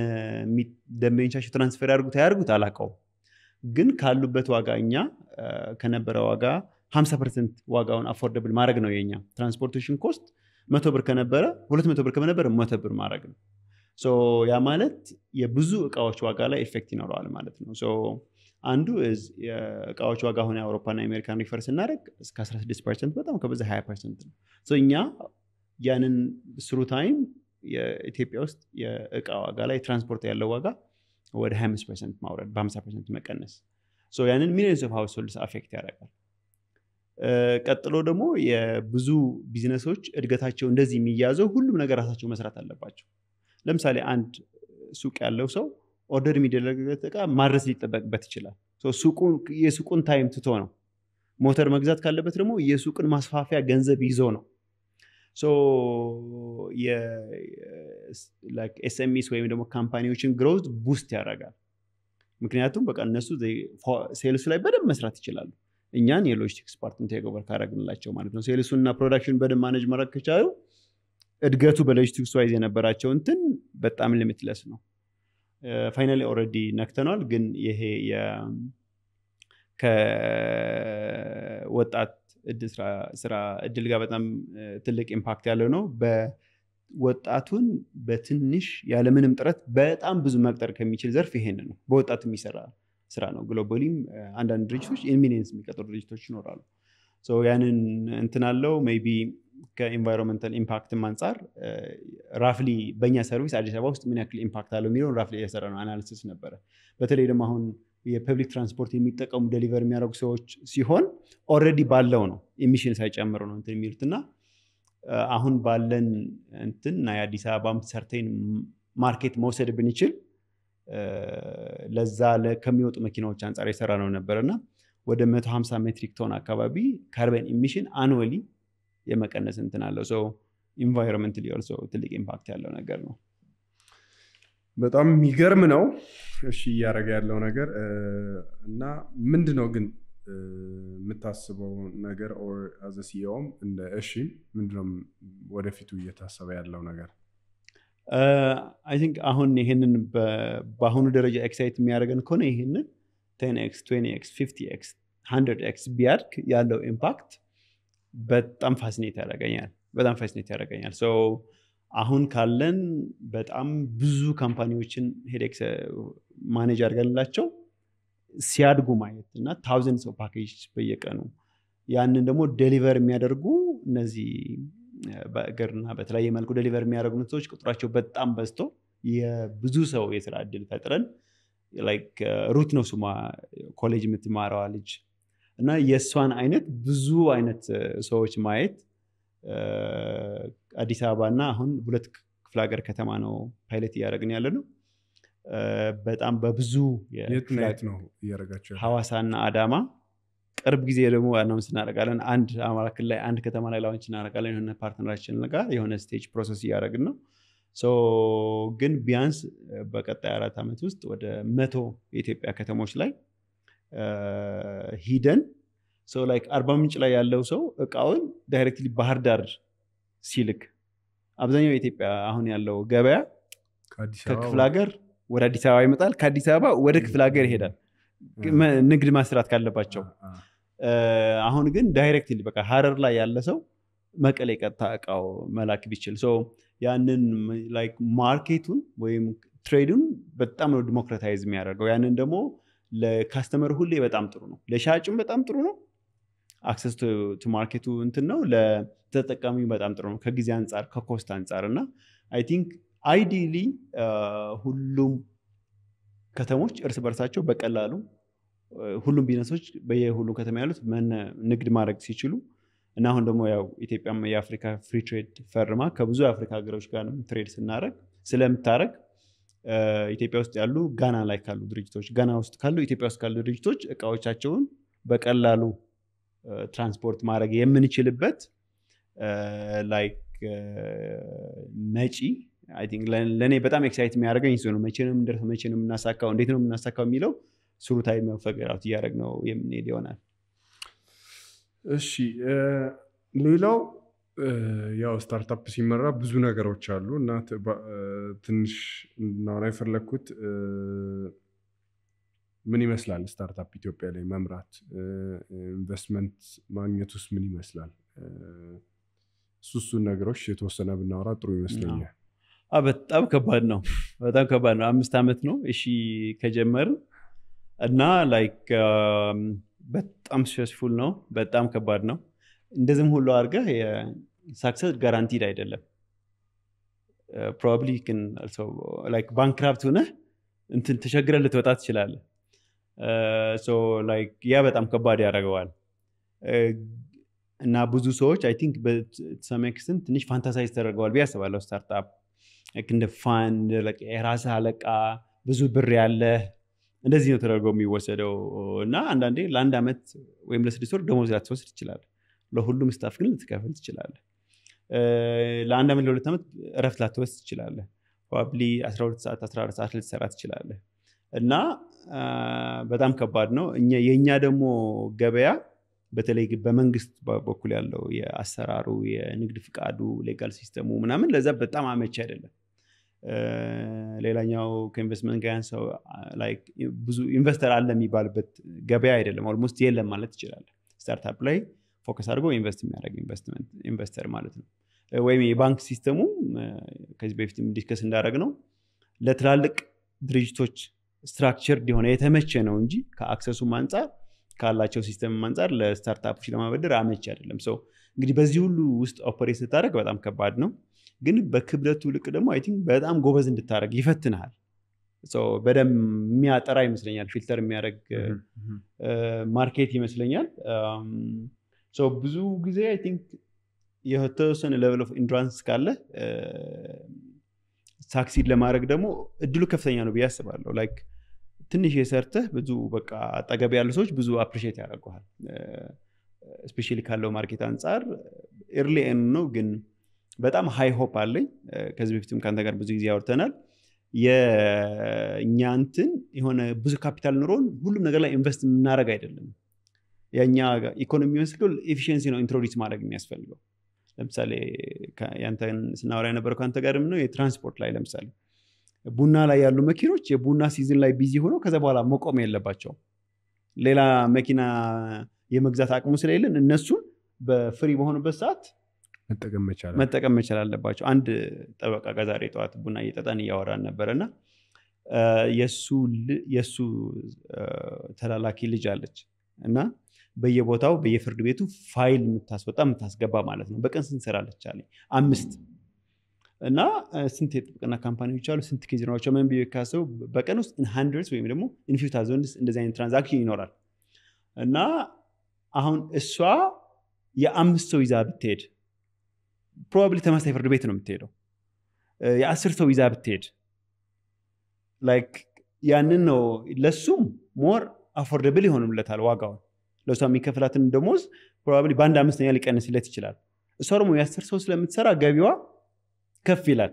ደንበኞቻቸው ትራንስፈር ያድርጉት አያድርጉት አላቀው ግን ካሉበት ዋጋ እኛ ከነበረ ዋጋ 50 ፐርሰንት ዋጋውን አፎርደብል ማድረግ ነው የኛ ትራንስፖርቴሽን ኮስት መቶ ብር ከነበረ ሁለት መቶ ብር ከነበረ መቶ ብር ማድረግ ነው ያ ማለት የብዙ እቃዎች ዋጋ ላይ ኤፌክት ይኖረዋል ማለት ነው አንዱ እቃዎች ዋጋ ሆነ የአውሮፓና የአሜሪካን ሪፈር ስናደርግ እስከ 16 ፐርሰንት በጣም ከበዛ 20 ፐርሰንት ነው እኛ ያንን ስሩ ታይም የኢትዮጵያ ውስጥ የእቃ ዋጋ ላይ ትራንስፖርት ያለው ዋጋ ወደ 25 ፐርሰንት ማውረድ በ50 ፐርሰንት መቀነስ ያንን ሚሊዮንስ ኦፍ ሀውስሆልድስ አፌክት ያደርጋል ቀጥሎ ደግሞ የብዙ ቢዝነሶች እድገታቸው እንደዚህ የሚያዘው ሁሉም ነገር ራሳቸው መስራት አለባቸው። ለምሳሌ አንድ ሱቅ ያለው ሰው ኦርደር የሚደረግበት እቃ ማድረስ ሊጠበቅበት ይችላል። የሱቁን ታይም ትቶ ነው። ሞተር መግዛት ካለበት ደግሞ የሱቅን ማስፋፊያ ገንዘብ ይዞ ነው። ኤስኤምኢስ ወይም ደግሞ ካምፓኒዎችን ግሮዝ ቡስት ያደርጋል። ምክንያቱም በቃ እነሱ ሴልሱ ላይ በደንብ መስራት ይችላሉ። እኛን የሎጂስቲክስ ፓርትን ቴክኦቨር ካረግንላቸው ማለት ነው። ሴልሱና ፕሮዳክሽን በደንብ ማነጅ መረግ ከቻሉ እድገቱ በሎጂስቲክስ ዋይዝ የነበራቸው እንትን በጣም ሊሚትለስ ነው። ፋይናሊ ኦረዲ ነክተኗል። ግን ይሄ ከወጣት ስራ እድል ጋር በጣም ትልቅ ኢምፓክት ያለው ነው። በወጣቱን በትንሽ ያለምንም ጥረት በጣም ብዙ መቅጠር ከሚችል ዘርፍ ይሄን ነው በወጣት የሚሰራ ስራ ነው። ግሎባሊም አንዳንድ ድርጅቶች ኢሚኔንስ የሚቀጥሩ ድርጅቶች ይኖራሉ። ያንን እንትን አለው ቢ ከኢንቫይሮንመንታል ኢምፓክትም አንጻር ራፍሊ በእኛ ሰርቪስ አዲስ አበባ ውስጥ ምን ያክል ኢምፓክት አለው የሚለውን ራፍሊ እየሰራ ነው አናሊሲስ ነበረ። በተለይ ደግሞ አሁን የፐብሊክ ትራንስፖርት የሚጠቀሙ ደሊቨር የሚያደርጉ ሰዎች ሲሆን ኦረዲ ባለው ነው ኢሚሽን ሳይጨምሩ ነው እንትን የሚሉት እና አሁን ባለን እንትን እና የአዲስ አበባም ሰርቴን ማርኬት መውሰድ ብንችል ለዛ ከሚወጡ መኪናዎች አንጻር የሰራ ነው ነበር እና ወደ 150 ሜትሪክ ቶን አካባቢ ካርበን ኢሚሽን አኑወሊ የመቀነስ እንትን አለው። ሰው ኢንቫይሮንመንት ሊወልሶ ትልቅ ኢምፓክት ያለው ነገር ነው። በጣም የሚገርም ነው። እሺ እያደረገ ያለው ነገር እና ምንድን ነው ግን የምታስበው ነገር ኦር አዘ እንደ እሺ ምንድነው ወደፊቱ እየታሰበ ያለው ነገር? አይ ቲንክ አሁን ይሄንን በአሁኑ ደረጃ ኤክሳይት የሚያደርገን ከሆነ ይሄንን ቴን ኤክስ ትዌንቲ ኤክስ ፊፍቲ ኤክስ ኤክስ ቢያድግ ያለው ኢምፓክት በጣም ፋሲኔት ያደርገኛል በጣም ፋሲኔት ያደረገኛል አሁን ካለን በጣም ብዙ ካምፓኒዎችን ሄደክ ማኔጅ አድርገንላቸው ሲያድጉ ማየት እና ታውዘንድ ሰው ፓኬጅ በየቀኑ ያንን ደግሞ ዴሊቨር የሚያደርጉ እነዚህ በእግርና በተለያየ መልኩ ደሊቨር የሚያደርጉን ሰዎች ቁጥራቸው በጣም በዝቶ የብዙ ሰው የስራ እድል ፈጥረን ሩት ነው ስሟ ኮሌጅ የምትማረዋ ልጅ እና የእሷን አይነት ብዙ አይነት ሰዎች ማየት አዲስ አበባ እና አሁን ሁለት ክፍለ ሀገር ከተማ ነው ፓይለት እያደረግን ያለ ነው። በጣም በብዙ ነው እያደረጋቸው እና አዳማ ቅርብ ጊዜ ደግሞ አናውንስ እናደርጋለን። አንድ አማራ ክልል ላይ አንድ ከተማ ላይ ላውንች እናደርጋለን። የሆነ ፓርትነራችን ጋር የሆነ ስቴጅ ፕሮሰስ እያደረግን ነው። ግን ቢያንስ በቀጣይ አራት ዓመት ውስጥ ወደ መቶ የኢትዮጵያ ከተሞች ላይ ሂደን ሰው ላይ አርባ ምንጭ ላይ ያለው ሰው እቃውን ዳይሬክትሊ ባህር ዳር ሲልክ አብዛኛው የኢትዮጵያ አሁን ያለው ገበያ ከክፍል ሀገር ወደ አዲስ አበባ ይመጣል። ከአዲስ አበባ ወደ ክፍለ ሀገር ይሄዳል። ንግድ ማስራት ካለባቸው አሁን ግን ዳይሬክትሊ በቃ ሀረር ላይ ያለ ሰው መቀሌ ቀጥታ እቃው መላክ ቢችል ያንን ላይክ ማርኬቱን ወይም ትሬዱን በጣም ነው ዲሞክራታይዝ የሚያደርገው። ያንን ደግሞ ለካስተመር ሁሌ በጣም ጥሩ ነው፣ ለሻጭም በጣም ጥሩ ነው። አክሰስ ቱ ማርኬቱ እንትን ነው፣ ለተጠቃሚው በጣም ጥሩ ነው። ከጊዜ አንጻር ከኮስት አንጻር እና አይ ቲንክ አይዲሊ ሁሉም ከተሞች እርስ በርሳቸው በቀላሉ ሁሉም ቢዝነሶች በየሁሉም ከተማ ያሉት ንግድ ማድረግ ሲችሉ እና አሁን ደግሞ ያው የአፍሪካ ፍሪ ትሬድ ፈርማ ከብዙ የአፍሪካ ሀገሮች ጋር ትሬድ ስናደረግ ስለምታደረግ ኢትዮጵያ ውስጥ ያሉ ጋና ላይ ካሉ ድርጅቶች ጋና ውስጥ ካሉ ኢትዮጵያ ውስጥ ካሉ ድርጅቶች እቃዎቻቸውን በቀላሉ ትራንስፖርት ማድረግ የምንችልበት ላይክ መጪ ለእኔ በጣም ኤክሳይት የሚያደርገኝ ነው። መቼ ነው መቼ ነው የምናሳካው? እንዴት ነው የምናሳካው የሚለው ስሩታዊ መፈገራት እያደረግ ነው የምንሄድ ይሆናል። እሺ ሌላው ያው ስታርታፕ ሲመራ ብዙ ነገሮች አሉ እና ትንሽ ናሆና የፈለግኩት ምን ይመስላል ስታርታፕ ኢትዮጵያ ላይ መምራት ኢንቨስትመንት ማግኘት ውስጥ ምን ይመስላል? እሱሱን እሱን ነገሮች የተወሰነ ብናወራ ጥሩ ይመስለኛል። በጣም ከባድ ነው። በጣም ከባድ ነው። አምስት ዓመት ነው እሺ ከጀመርን እና ላይክ um, በጣም ስትረስፉል ነው፣ በጣም ከባድ ነው። እንደዚህም ሁሉ አድርገህ ሳክሰስ ጋራንቲድ አይደለም። ፕሮባብሊ ግን ላይክ ባንክራፕት ሆነህ እንትን ተሸግረ ልትወጣ ትችላለ uh, ያ በጣም ከባድ ያደረገዋል uh, እና ብዙ ሰዎች አይ ቲንክ በሰሜክስትን ትንሽ ፋንታሳይዝ ተደርገዋል ብዬ አስባለሁ። ስታርታፕ እንደ ፋን የራስህ አለቃ ብዙ ብር ያለህ እንደዚህ ነው ተደርገው የሚወሰደው እና አንዳንዴ ለአንድ ዓመት ወይም ለስድስት ወር ደሞዝ ላትወስድ ይችላል። ለሁሉም ስታፍ ግን ልትከፍል ትችላለ ለአንድ ዓመት ለሁለት ዓመት እረፍት ላትወስድ ትችላለ ፕሮባብሊ 12 ሰዓት 14 ሰዓት ልትሰራ ትችላለህ እና በጣም ከባድ ነው። የእኛ ደግሞ ገበያ በተለይ በመንግስት በኩል ያለው የአሰራሩ የንግድ ፍቃዱ ሌጋል ሲስተሙ ምናምን ለዛ በጣም አመቺ አይደለም። ሌላኛው ከኢንቨስትመንት ጋር ሰው ብዙ ኢንቨስተር አለ የሚባልበት ገበያ አይደለም፣ ኦልሞስት የለም ማለት ይችላል። ስታርታፕ ላይ ፎከስ አድርጎ ኢንቨስት የሚያደረግ ኢንቨስተር ማለት ነው። ወይም የባንክ ሲስተሙ ከዚህ በፊት ዲስከስ እንዳደረግ ነው ለትላልቅ ድርጅቶች ስትራክቸር የሆነ የተመቸ ነው እንጂ ከአክሰሱ አንጻር ካላቸው ሲስተም አንጻር ለስታርታፖች ለማበደር አመች አይደለም። ሰው እንግዲህ በዚህ ሁሉ ውስጥ ኦፐሬት ስታደረግ በጣም ከባድ ነው። ግን በክብደቱ ልቅ ደግሞ አይ ቲንክ በጣም ጎበዝ እንድታደረግ ይፈትንሃል። በደንብ የሚያጠራ ይመስለኛል፣ ፊልተር የሚያደርግ ማርኬት ይመስለኛል። ብዙ ጊዜ አይ ቲንክ የተወሰነ ሌቨል ኦፍ ኢንዱራንስ ካለ ሳክሲድ ለማድረግ ደግሞ እድሉ ከፍተኛ ነው ብዬ አስባለሁ። ላይክ ትንሽ የሰርተህ ብዙ በቃ አጠገብ ያሉ ሰዎች ብዙ አፕሪሼት ያደርገዋል። ስፔሻሊ ካለው ማርኬት አንጻር ኤርሊ ነው ግን በጣም ሃይ ሆፕ አለኝ። ከዚህ በፊትም ከአንተ ጋር ብዙ ጊዜ ያወርተናል። የእኛንትን የሆነ ብዙ ካፒታል ኑሮን ሁሉም ነገር ላይ ኢንቨስት የምናደረግ አይደለም። የእኛ ኢኮኖሚ መስል ኤፊሽንሲ ነው ኢንትሮዲስ ማድረግ የሚያስፈልገው። ለምሳሌ ያንተን ስናወራ የነበረው ከአንተ ጋር ምነው የትራንስፖርት ላይ ለምሳሌ ቡና ላይ ያሉ መኪኖች የቡና ሲዝን ላይ ቢዚ ሆነው ከዛ በኋላ መቆም የለባቸው ሌላ መኪና የመግዛት አቅሙ ስለሌለን እነሱን በፍሪ በሆኑበት ሰዓት መጠቀም መቻል አለባቸው። አንድ ጠበቃ ከዛሬ ጠዋት ቡና እየጠጣን እያወራን ነበር እና የእሱ ተላላኪ ልጅ አለች እና በየቦታው በየፍርድ ቤቱ ፋይል የምታስወጣ የምታስገባ ማለት ነው። በቀን ስንሰራለች አለ አምስት እና ስንት የጥብቅና ካምፓኒዎች አሉ፣ ስንት ኬዝ ናቸው? ምን ካሰቡ በቀን ውስጥ ኢን ወይም ደግሞ ኢን ፊው እንደዚህ አይነት ትራንዛክሽን ይኖራል። እና አሁን እሷ የአምስት ሰው ይዛ ብትሄድ ፕሮባብሊ ተመሳሳይ ፍርድ ቤት ነው የምትሄደው የአስር ሰው ይዛ ብትሄድ ላይክ ያንን ነው ለሱም ሞር አፎርደብል ይሆንለታል ዋጋውን ለእሷ የሚከፍላትን ደሞዝ ፕሮባብሊ በአንድ አምስተኛ ሊቀንስለት ይችላል እሷ ደግሞ የአስር ሰው ስለምትሰራ ገቢዋ ከፍ ይላል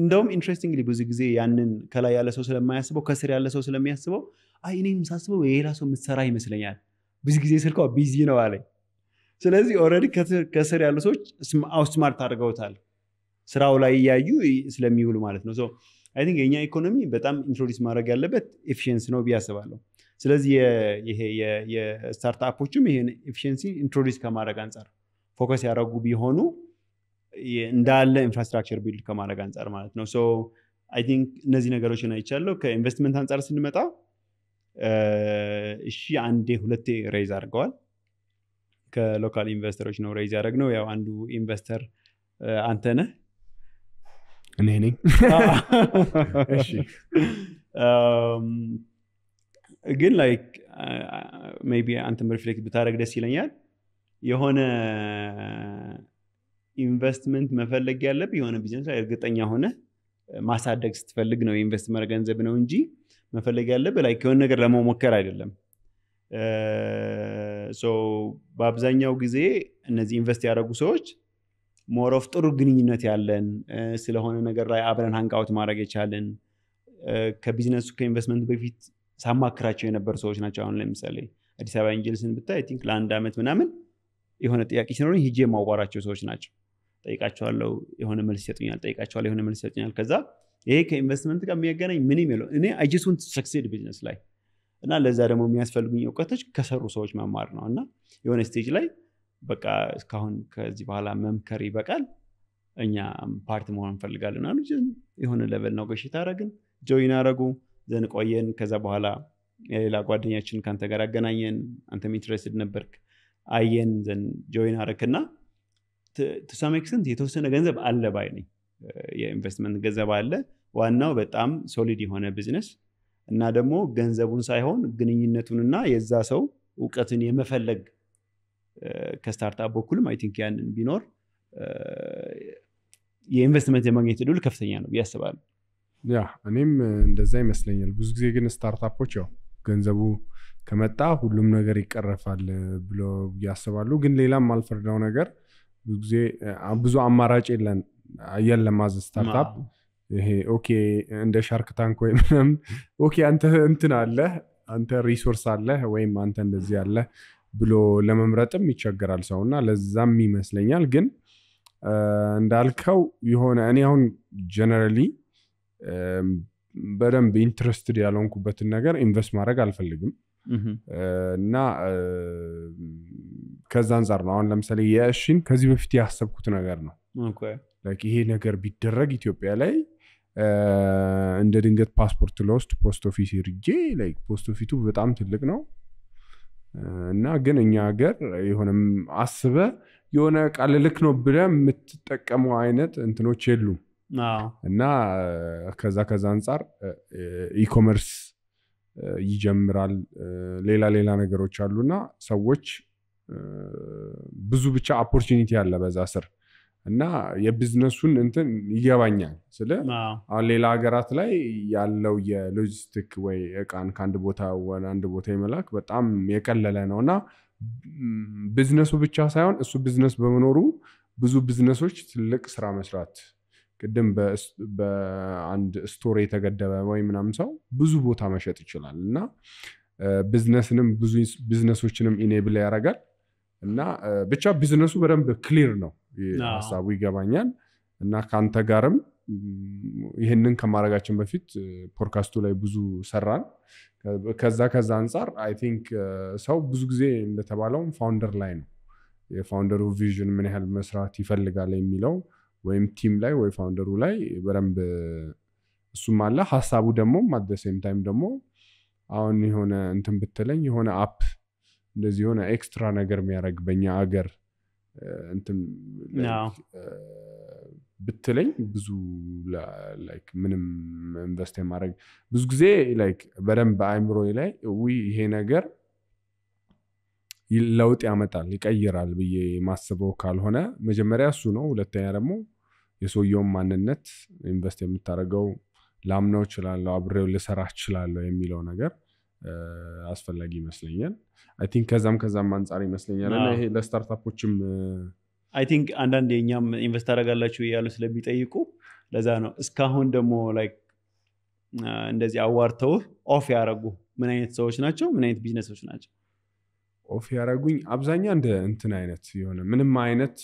እንደውም ኢንትረስቲንግሊ ብዙ ጊዜ ያንን ከላይ ያለ ሰው ስለማያስበው ከስር ያለ ሰው ስለሚያስበው አይ እኔ የምሳስበው የሌላ ሰው የምትሰራ ይመስለኛል ብዙ ጊዜ ስልኳ ቢዚ ነው አለኝ ስለዚህ ኦረዲ ከስር ያሉ ሰዎች አውስማርት አድርገውታል ስራው ላይ እያዩ ስለሚውሉ ማለት ነው አይ ቲንክ የኛ ኢኮኖሚ በጣም ኢንትሮዲስ ማድረግ ያለበት ኤፊሽንሲ ነው ብዬ አስባለሁ ስለዚህ ይሄ የስታርትፖችም ይሄን ኤፊሽንሲ ኢንትሮዲስ ከማድረግ አንጻር ፎከስ ያደረጉ ቢሆኑ እንዳለ ኢንፍራስትራክቸር ቢልድ ከማድረግ አንጻር ማለት ነው አይ ቲንክ እነዚህ ነገሮች አይቻለሁ ከኢንቨስትመንት አንጻር ስንመጣ እሺ አንዴ ሁለቴ ሬይዝ አድርገዋል ከሎካል ኢንቨስተሮች ነው ያደረግ ነው ያው አንዱ ኢንቨስተር አንተ ነህ እኔ ነኝ *laughs* ግን ላይክ ቢ አንተም ሪፍሌክት ብታደረግ ደስ ይለኛል የሆነ ኢንቨስትመንት መፈለግ ያለብ የሆነ ቢዝነስ ላይ እርግጠኛ ሆነ ማሳደግ ስትፈልግ ነው ኢንቨስት ገንዘብ ነው እንጂ መፈለግ ያለብ ላይክ የሆነ ነገር ለመሞከር አይደለም በአብዛኛው ጊዜ እነዚህ ኢንቨስት ያደረጉ ሰዎች ሞሮፍ ጥሩ ግንኙነት ያለን ስለሆነ ነገር ላይ አብረን ሀንቃውት ማድረግ የቻለን ከቢዝነሱ ከኢንቨስትመንት በፊት ሳማክራቸው የነበሩ ሰዎች ናቸው። አሁን ለምሳሌ አዲስ አበባ ኤንጀልስን ብታይ ቲንክ ለአንድ ዓመት ምናምን የሆነ ጥያቄ ሲኖሩ ሂጄ የማዋራቸው ሰዎች ናቸው። ጠይቃቸዋለው የሆነ መልስ ይሰጡኛል። ጠይቃቸዋለ የሆነ መልስ ይሰጡኛል። ከዛ ይሄ ከኢንቨስትመንት ጋር የሚያገናኝ ምን የለው። እኔ አይ ሰክሴድ ቢዝነስ ላይ እና ለዛ ደግሞ የሚያስፈልጉኝ እውቀቶች ከሰሩ ሰዎች መማር ነው እና የሆነ ስቴጅ ላይ በቃ እስካሁን ከዚህ በኋላ መምከር ይበቃል፣ እኛ ፓርት መሆን እንፈልጋለን አሉ። የሆነ ለበል ነው ገሽታ አረግን፣ ጆይን አረጉ፣ ዘን ቆየን። ከዛ በኋላ የሌላ ጓደኛችን ከአንተ ጋር አገናኘን፣ አንተም ኢንትረስትድ ነበርክ፣ አየን፣ ዘን ጆይን አረክና ቱሳም የተወሰነ ገንዘብ አለ ባይ ነኝ። የኢንቨስትመንት ገንዘብ አለ። ዋናው በጣም ሶሊድ የሆነ ቢዝነስ እና ደግሞ ገንዘቡን ሳይሆን ግንኙነቱንና የዛ ሰው እውቀትን የመፈለግ ከስታርታፕ በኩልም አይ ቲንክ ያንን ቢኖር የኢንቨስትመንት የማግኘት እድል ከፍተኛ ነው ብዬ ያ እኔም እንደዛ ይመስለኛል። ብዙ ጊዜ ግን ስታርታፖች ያው ገንዘቡ ከመጣ ሁሉም ነገር ይቀረፋል ብሎ ያስባሉ። ግን ሌላም አልፈርዳው ነገር ብዙ ጊዜ ብዙ አማራጭ የለን የለም ስታርታፕ ይሄ ኦኬ እንደ ሻርክ ታንክ ወይ ምናምን ኦኬ አንተ እንትን አለ አንተ ሪሶርስ አለ ወይም አንተ እንደዚህ አለ ብሎ ለመምረጥም ይቸገራል ሰው እና ለዛም ይመስለኛል ግን እንዳልከው የሆነ እኔ አሁን ጀነራሊ በደንብ ኢንትረስትድ ያልሆንኩበትን ነገር ኢንቨስት ማድረግ አልፈልግም እና ከዛ አንጻር ነው አሁን ለምሳሌ የእሽን ከዚህ በፊት ያሰብኩት ነገር ነው ይሄ ነገር ቢደረግ ኢትዮጵያ ላይ እንደ ድንገት ፓስፖርት ለውስጥ ፖስት ኦፊስ ሄጄ ላይ ፖስት ኦፊቱ በጣም ትልቅ ነው እና ግን እኛ ሀገር የሆነም አስበ የሆነ ቃል ልክ ነው ብለ የምትጠቀመው አይነት እንትኖች የሉም እና ከዛ ከዛ አንጻር ኢኮመርስ ይጀምራል። ሌላ ሌላ ነገሮች አሉና ሰዎች ብዙ ብቻ ኦፖርቹኒቲ አለ በዛ ስር። እና የቢዝነሱን እንትን ይገባኛል ስለ አሁን ሌላ ሀገራት ላይ ያለው የሎጂስቲክ ወይ እቃን ከአንድ ቦታ ወደ አንድ ቦታ የመላክ በጣም የቀለለ ነው እና ቢዝነሱ ብቻ ሳይሆን እሱ ቢዝነስ በመኖሩ ብዙ ቢዝነሶች ትልቅ ስራ መስራት ቅድም በአንድ ስቶር የተገደበ ወይ ምናምን ሰው ብዙ ቦታ መሸጥ ይችላል እና ቢዝነስንም ብዙ ቢዝነሶችንም ኢኔብል ያደርጋል እና ብቻ ቢዝነሱ በደንብ ክሊር ነው ሀሳቡ ይገባኛል እና ከአንተ ጋርም ይህንን ከማድረጋችን በፊት ፖድካስቱ ላይ ብዙ ሰራን። ከዛ ከዛ አንጻር አይ ቲንክ ሰው ብዙ ጊዜ እንደተባለውም ፋውንደር ላይ ነው የፋውንደሩ ቪዥን ምን ያህል መስራት ይፈልጋል የሚለው ወይም ቲም ላይ ወይ ፋውንደሩ ላይ በደንብ እሱም አለ ሀሳቡ ደግሞ ማደሴም ታይም ደግሞ አሁን የሆነ እንትን ብትለኝ የሆነ አፕ እንደዚህ የሆነ ኤክስትራ ነገር የሚያደረግ በኛ አገር እንትን ብትለኝ ብዙ ምንም ኢንቨስት የማድረግ ብዙ ጊዜ ላይክ በደንብ አእምሮ ላይ ይሄ ነገር ለውጥ ያመጣል ይቀይራል ብዬ ማስበው ካልሆነ መጀመሪያ እሱ ነው። ሁለተኛ ደግሞ የሰውየውን ማንነት ኢንቨስት የምታደርገው ላምነው እችላለሁ፣ አብሬው ልሰራ እችላለሁ የሚለው ነገር አስፈላጊ ይመስለኛል። አይ ቲንክ ከዛም ከዛም አንጻር ይመስለኛል እና ይሄ ለስታርታፖችም አይ ቲንክ አንዳንድ የኛም ኢንቨስት አደረጋላችሁ እያሉ ስለሚጠይቁ ለዛ ነው እስካሁን ደግሞ ላይክ እንደዚህ አዋርተው ኦፍ ያደረጉ ምን አይነት ሰዎች ናቸው? ምን አይነት ቢዝነሶች ናቸው ኦፍ ያደረጉኝ? አብዛኛ እንደ እንትን አይነት የሆነ ምንም አይነት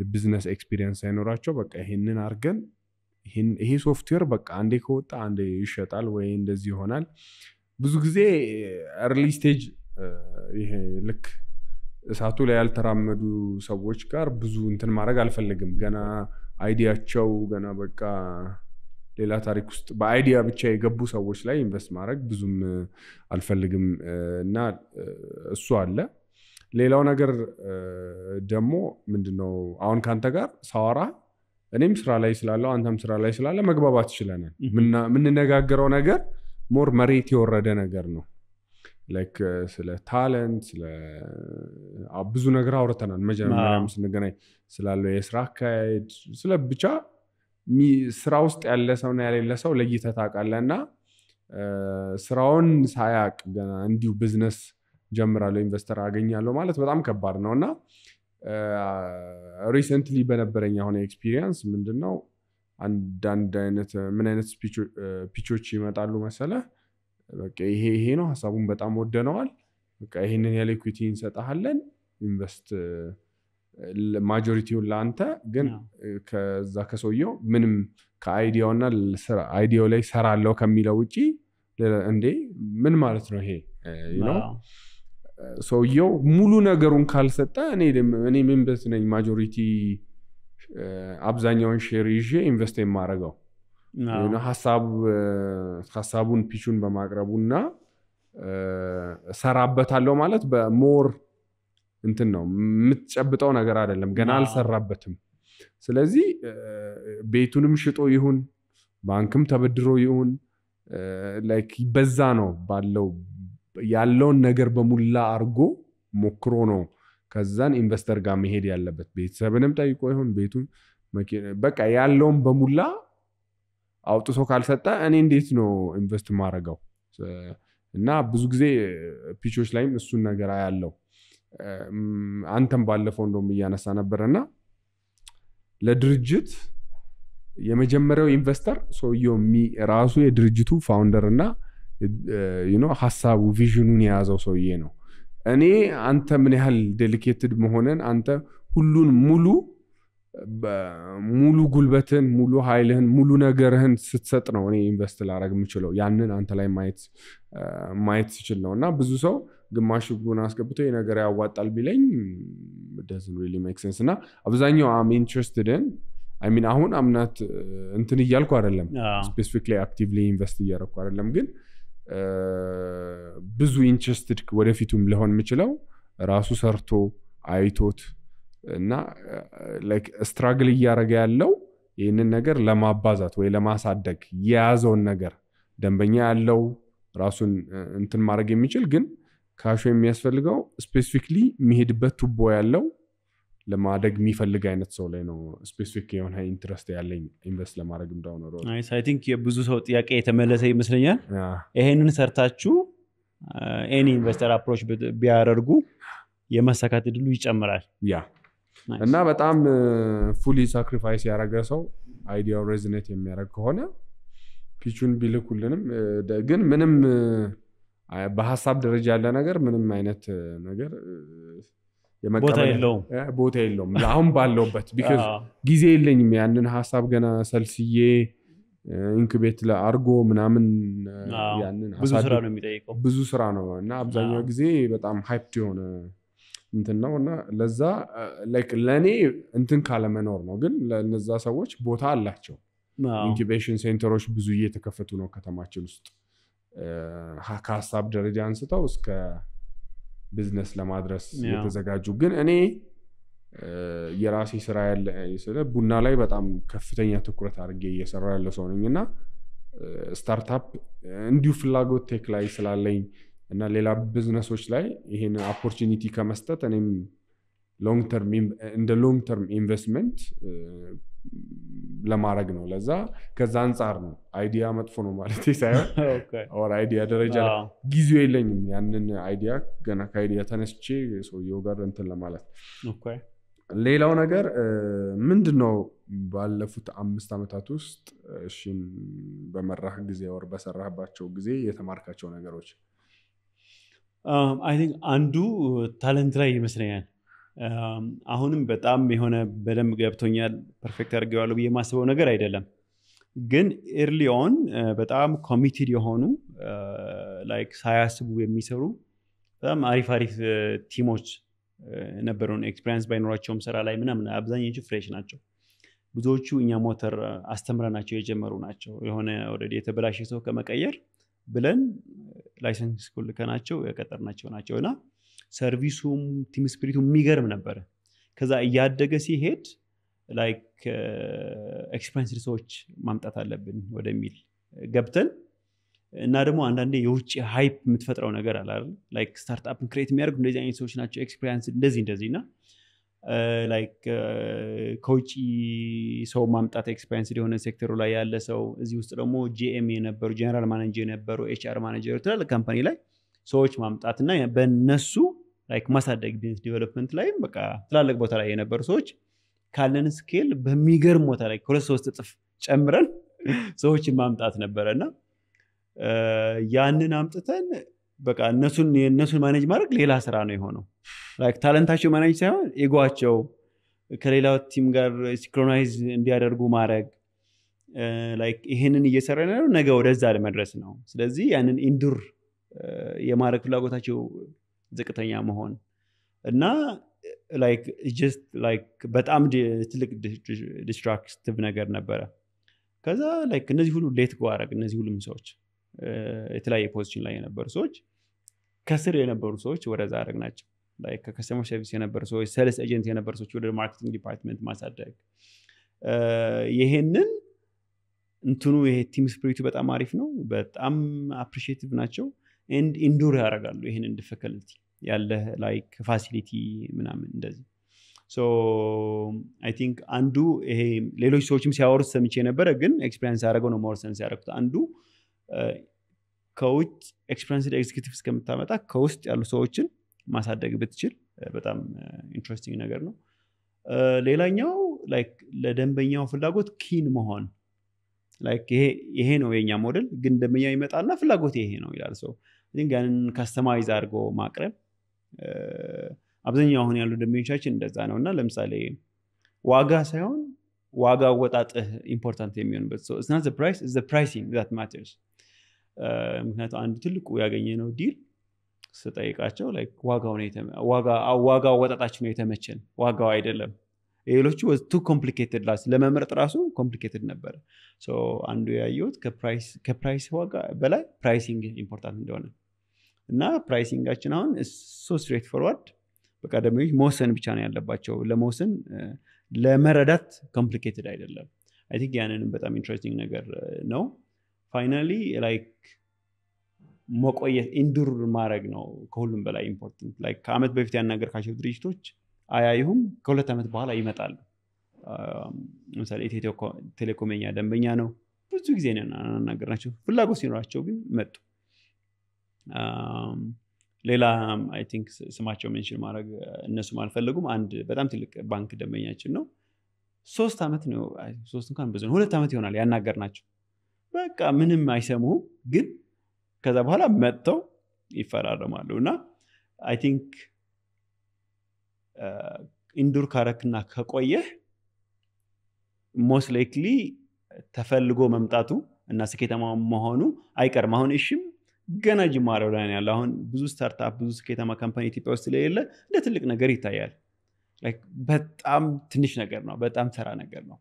የቢዝነስ ኤክስፒሪየንስ አይኖራቸው በቃ ይሄንን አድርገን ይሄ ሶፍትዌር በቃ አንዴ ከወጣ አንዴ ይሸጣል ወይ እንደዚህ ይሆናል ብዙ ጊዜ ርሊ ስቴጅ ይሄ ልክ እሳቱ ላይ ያልተራመዱ ሰዎች ጋር ብዙ እንትን ማድረግ አልፈልግም። ገና አይዲያቸው ገና በቃ ሌላ ታሪክ ውስጥ በአይዲያ ብቻ የገቡ ሰዎች ላይ ኢንቨስት ማድረግ ብዙም አልፈልግም እና እሱ አለ። ሌላው ነገር ደግሞ ምንድነው አሁን ከአንተ ጋር ሳዋራ እኔም ስራ ላይ ስላለው አንተም ስራ ላይ ስላለ መግባባት ይችለናል። የምንነጋገረው ነገር ሞር መሬት የወረደ ነገር ነው። ላይክ ስለ ታለንት ስለ ብዙ ነገር አውርተናል። መጀመሪያም ስንገናኝ ስላለው የስራ አካሄድ ስለ ብቻ ስራ ውስጥ ያለ ሰውና ያሌለ ሰው ለይተ ታቃለ እና ስራውን ሳያቅ ገና እንዲሁ ቢዝነስ ጀምራለሁ ኢንቨስተር አገኛለሁ ማለት በጣም ከባድ ነው እና ሪሰንትሊ በነበረኝ አሁን ኤክስፒሪንስ ምንድን ነው አንዳንድ አይነት ምን አይነት ፒቾች ይመጣሉ መሰለ፣ በቃ ይሄ ይሄ ነው ሀሳቡን በጣም ወደነዋል፣ በቃ ይህንን የሊኩዊቲ እንሰጠሃለን፣ ኢንቨስት ማጆሪቲውን ለአንተ ግን ከዛ ከሰውየው ምንም ከአይዲያውና አይዲያው ላይ ሰራለው ከሚለው ውጭ እንዴ ምን ማለት ነው ይሄ ነው። ሰውየው ሙሉ ነገሩን ካልሰጠ እኔ ምንበት ነኝ ማጆሪቲ አብዛኛውን ሼር ይዤ ኢንቨስት የማደርገው ሀሳቡን ፒቹን በማቅረቡ እና እሰራበታለሁ ማለት በሞር እንትን ነው የምትጨብጠው ነገር አይደለም። ገና አልሰራበትም። ስለዚህ ቤቱንም ሽጦ ይሁን ባንክም ተበድሮ ይሁን በዛ ነው ባለው ያለውን ነገር በሙላ አድርጎ ሞክሮ ነው ከዛን ኢንቨስተር ጋር መሄድ ያለበት ቤተሰብንም ጠይቆ ይሁን ቤቱን በቃ ያለውን በሙላ አውጥቶ ካልሰጠ እኔ እንዴት ነው ኢንቨስት ማድረገው? እና ብዙ ጊዜ ፒቾች ላይም እሱን ነገር ያለው አንተም ባለፈው እንደውም እያነሳ ነበር እና ለድርጅት የመጀመሪያው ኢንቨስተር ሰውየው ራሱ የድርጅቱ ፋውንደር እና ሀሳቡ ቪዥኑን የያዘው ሰውዬ ነው። እኔ አንተ ምን ያህል ዴሊኬትድ መሆንን አንተ ሁሉን ሙሉ ሙሉ ጉልበትን ሙሉ ኃይልህን ሙሉ ነገርህን ስትሰጥ ነው እኔ ኢንቨስት ላረግ የምችለው ያንን አንተ ላይ ማየት ስችል ነው። እና ብዙ ሰው ግማሽ ብሩን አስገብቶ ይህ ነገር ያዋጣል ቢለኝ ደዝን ሪሊ ሜክ ሴንስ እና አብዛኛው አም ኢንትረስትድን አሁን አምናት እንትን እያልኩ አይደለም ስፔሲፊክሊ አክቲቭሊ ኢንቨስት እያረኩ አይደለም ግን ብዙ ኢንትረስትድ ወደፊቱም ሊሆን የምችለው ራሱ ሰርቶ አይቶት እና ስትራግል እያደረገ ያለው ይህንን ነገር ለማባዛት ወይ ለማሳደግ የያዘውን ነገር ደንበኛ ያለው ራሱን እንትን ማድረግ የሚችል ግን ካሾ የሚያስፈልገው ስፔሲፊክሊ የሚሄድበት ቱቦ ያለው ለማደግ የሚፈልግ አይነት ሰው ላይ ነው ስፔሲፊክ የሆነ ኢንትረስት ያለኝ ኢንቨስት ለማድረግ እንደሆነ ቲንክ የብዙ ሰው ጥያቄ የተመለሰ ይመስለኛል። ይሄንን ሰርታችሁ ኤኒ ኢንቨስተር አፕሮች ቢያደርጉ የመሰካት ድሉ ይጨምራል። ያ እና በጣም ፉሊ uh, ሳክሪፋይስ ያደረገ ሰው አይዲያ ሬዝኔት የሚያደረግ ከሆነ ፒቹን ቢልኩልንም uh, ግን ምንም uh, በሀሳብ ደረጃ ያለ ነገር ምንም አይነት ነገር ቦታ የለውም አሁን ባለውበት *laughs* ጊዜ የለኝም ያንን ሀሳብ ገና ሰልስዬ ኢንኩቤት አርጎ ምናምን ብዙ ስራ ነው የሚጠይቀው ብዙ ስራ ነው እና አብዛኛው ጊዜ በጣም ሃይፕድ የሆነ እንትን ነው እና ለዛ ለእኔ እንትን ካለመኖር ነው ግን ለነዛ ሰዎች ቦታ አላቸው ኢንኩቤሽን ሴንተሮች ብዙ እየተከፈቱ ነው ከተማችን ውስጥ ከሀሳብ ደረጃ አንስተው እስከ ቢዝነስ ለማድረስ የተዘጋጁ ግን እኔ የራሴ ስራ ያለ ቡና ላይ በጣም ከፍተኛ ትኩረት አድርጌ እየሰራ ያለ ሰው ነኝ እና ስታርታፕ እንዲሁ ፍላጎት ቴክ ላይ ስላለኝ እና ሌላ ቢዝነሶች ላይ ይሄን ኦፖርቹኒቲ ከመስጠት እኔም እንደ ሎንግ ተርም ኢንቨስትመንት ለማድረግ ነው። ለዛ ከዛ አንጻር ነው አይዲያ መጥፎ ነው ማለት *laughs* ሳይሆን አይዲያ ደረጃ ጊዜው የለኝም ያንን አይዲያ ገና ከአይዲያ ተነስቼ ሰውየው ጋር እንትን ለማለት ሌላው ነገር ምንድን ነው ባለፉት አምስት ዓመታት ውስጥ እሺን በመራህ ጊዜ ወር በሰራህባቸው ጊዜ የተማርካቸው ነገሮች አይ ቲንክ አንዱ ታለንት ላይ ይመስለኛል አሁንም በጣም የሆነ በደንብ ገብቶኛል ፐርፌክት አድርገዋለሁ ብዬ የማስበው ነገር አይደለም። ግን ኤርሊዮን በጣም ኮሚትድ የሆኑ ላይክ ሳያስቡ የሚሰሩ በጣም አሪፍ አሪፍ ቲሞች ነበረውን ኤክስፔሪንስ ባይኖራቸውም ስራ ላይ ምናምን አብዛኞቹ ፍሬሽ ናቸው። ብዙዎቹ እኛ ሞተር አስተምረናቸው የጀመሩ ናቸው። የሆነ ወደ የተበላሸ ሰው ከመቀየር ብለን ላይሰንስ የቀጠር ናቸው ናቸው እና ሰርቪሱም ቲም ስፒሪቱ የሚገርም ነበረ። ከዛ እያደገ ሲሄድ ላይክ uh, ሰዎች ማምጣት አለብን ወደሚል ገብተን እና ደግሞ አንዳንዴ የውጭ ሃይፕ የምትፈጥረው ነገር አላል ላይክ ክሬት የሚያደርጉ እንደዚህ አይነት ሰዎች ናቸው፣ ኤክስፔሪንስ እንደዚህ እንደዚህ ና ላይክ ከውጭ ሰው ማምጣት ኤክስፔሪንስ የሆነ ሴክተሩ ላይ ያለ ሰው እዚህ ውስጥ ደግሞ ጂኤም የነበሩ ጀነራል ማኔጀር የነበሩ ኤችአር ማኔጀር ትላልቅ ካምፓኒ ላይ ሰዎች ማምጣት እና በነሱ ላይክ ማሳደግ ቢዝነስ ዲቨሎፕመንት ላይም በቃ ትላልቅ ቦታ ላይ የነበሩ ሰዎች ካለን ስኬል በሚገርም ቦታ ላይ ከሁለት ሶስት እጥፍ ጨምረን *laughs* ሰዎችን ማምጣት ነበረ እና ያንን አምጥተን በቃ እነሱን የእነሱን ማኔጅ ማድረግ ሌላ ስራ ነው የሆነው። ላይክ ታለንታቸው ማኔጅ ሳይሆን ኤጓቸው ከሌላው ቲም ጋር ሲንክሮናይዝ እንዲያደርጉ ማድረግ ላይክ ይህንን እየሰራ ነው ነገ ወደዛ ለመድረስ ነው። ስለዚህ ያንን ኢንዱር የማድረግ ፍላጎታቸው ዝቅተኛ መሆን እና በጣም ትልቅ ዲስትራክቲቭ ነገር ነበረ። ከዛ እነዚህ ሁሉ ሌት ጓረግ እነዚህ ሁሉም ሰዎች የተለያየ ፖዚሽን ላይ የነበሩ ሰዎች ከስር የነበሩ ሰዎች ወደዛ አረግ ናቸው። ከከስተመር ሰርቪስ የነበሩ ሰዎች፣ ሰልስ ኤጀንት የነበሩ ሰዎች ወደ ማርኬቲንግ ዲፓርትመንት ማሳደግ ይሄንን እንትኑ ይሄ ቲም ስፕሪቱ በጣም አሪፍ ነው። በጣም አፕሪሽቲቭ ናቸው። ኢንዱር ያደረጋሉ ይህንን ዲፊከልቲ ያለህ ላይክ ፋሲሊቲ ምናምን እንደዚህ አይ ቲንክ አንዱ ይሄ ሌሎች ሰዎችም ሲያወሩት ሰምቼ ነበረ፣ ግን ኤክስፔሪንስ ያደረገው ነው መወርሰን ሲያደረጉት አንዱ ከውጭ ኤክስፔሪንስ ኤግዚኪቲቭ እስከምታመጣ ከውስጥ ያሉ ሰዎችን ማሳደግ ብትችል በጣም ኢንትረስቲንግ ነገር ነው። ሌላኛው ላይክ ለደንበኛው ፍላጎት ኪን መሆን ይሄ ነው የኛ ሞዴል፣ ግን ደንበኛው ይመጣልና ፍላጎት ይሄ ነው ይላል ሰው። ያንን ካስተማይዝ አድርጎ ማቅረብ አብዛኛው አሁን ያሉ ደንበኞቻችን እንደዛ ነው እና ለምሳሌ ዋጋ ሳይሆን ዋጋ አወጣጥህ ኢምፖርታንት የሚሆንበት ሰው ፕራይሲንግ ማተርስ። ምክንያቱም አንድ ትልቁ ያገኘ ነው ዲል ስጠይቃቸው ዋጋ አወጣጣችን ነው የተመቸን፣ ዋጋው አይደለም። ሌሎቹ ቱ ኮምፕሊኬትድ ላስ ለመምረጥ ራሱ ኮምፕሊኬትድ ነበር አንዱ ያየሁት ከፕራይስ ዋጋ በላይ ፕራይሲንግ ኢምፖርታንት እንደሆነ እና ፕራይሲንጋችን አሁን እሱ ስትሬት ፎርዋርድ በቃ ደንበኞች መወሰን ብቻ ነው ያለባቸው። ለመወሰን ለመረዳት ኮምፕሊኬትድ አይደለም። አይ ቲንክ ያንንም በጣም ኢንትረስቲንግ ነገር ነው። ፋይናሊ ላይክ መቆየት ኢንዱር ማድረግ ነው ከሁሉም በላይ ኢምፖርታንት። ላይክ ከአመት በፊት ያናገርካቸው ድርጅቶች አያይሁም ከሁለት ዓመት በኋላ ይመጣሉ። ለምሳሌ ኢትዮ ቴሌኮም ደንበኛ ነው። ብዙ ጊዜ ናቸው ፍላጎት ሲኖራቸው ግን መጡ። ሌላ አይ ቲንክ ስማቸው ሜንሽን ማድረግ እነሱም አልፈለጉም። አንድ በጣም ትልቅ ባንክ ደንበኛችን ነው። ሶስት ዓመት ነው ሶስት እንኳን ብዙ ነው ሁለት ዓመት ይሆናል ያናገር ናቸው። በቃ ምንም አይሰሙም፣ ግን ከዛ በኋላ መጥተው ይፈራረማሉ እና አይ ቲንክ ኢንዱር ካረክና ከቆየህ ሞስት ላይክሊ ተፈልጎ መምጣቱ እና ስኬታማ መሆኑ አይቀርም። አሁን እሽም ገና ጅማሬው ላይ ያለ አሁን ብዙ ስታርታፕ ብዙ ስኬታማ ካምፓኒ ኢትዮጵያ ውስጥ ስለሌለ እንደ ትልቅ ነገር ይታያል። በጣም ትንሽ ነገር ነው፣ በጣም ተራ ነገር ነው።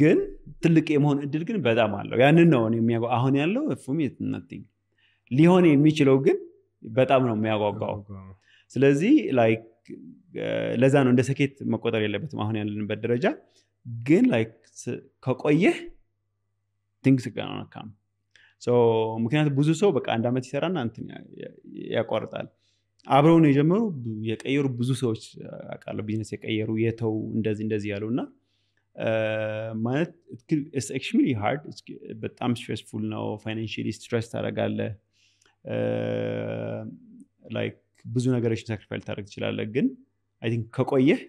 ግን ትልቅ የመሆን እድል ግን በጣም አለው። ያንን ነው አሁን ያለው ፉሚናቲንግ ሊሆን የሚችለው ግን በጣም ነው የሚያጓጓው። ስለዚህ ለዛ ነው እንደ ስኬት መቆጠር የለበትም አሁን ያለንበት ደረጃ። ግን ከቆየህ ቲንግስ ገና ምክንያቱም ብዙ ሰው በቃ አንድ ዓመት ይሰራና እንትን ያቋርጣል። አብረው የጀመሩ የቀየሩ ብዙ ሰዎች አቃለ ቢዝነስ የቀየሩ የተው እንደዚህ እንደዚህ ያሉ እና ማለት በጣም ስትሬስፉል ነው። ፋይናንሽሊ ስትሬስ ታደረጋለ ላይክ ብዙ ነገሮችን ሳክሪፋይል ታደረግ ትችላለ ግን አይ ቲንክ ከቆየህ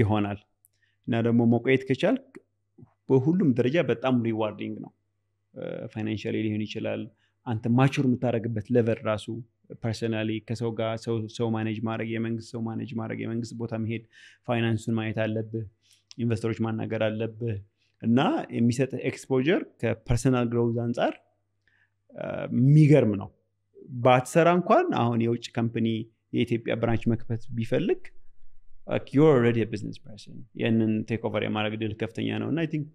ይሆናል እና ደግሞ መቆየት ከቻል በሁሉም ደረጃ በጣም ሪዋርዲንግ ነው። ፋይናንሻሊ ሊሆን ይችላል። አንተ ማቹር የምታደርግበት ለቨል ራሱ ፐርሰናሊ ከሰው ጋር ሰው ማኔጅ ማድረግ፣ የመንግስት ሰው ማኔጅ ማድረግ፣ የመንግስት ቦታ መሄድ፣ ፋይናንሱን ማየት አለብህ፣ ኢንቨስተሮች ማናገር አለብህ እና የሚሰጥ ኤክስፖጀር ከፐርሰናል ግሮውዝ አንጻር የሚገርም ነው። ባትሰራ እንኳን አሁን የውጭ ካምፕኒ የኢትዮጵያ ብራንች መክፈት ቢፈልግ ዩር ኦልሬዲ ቢዝነስ ፐርሰን፣ ይህንን ቴክ ኦቨር የማድረግ ድል ከፍተኛ ነው እና ቲንክ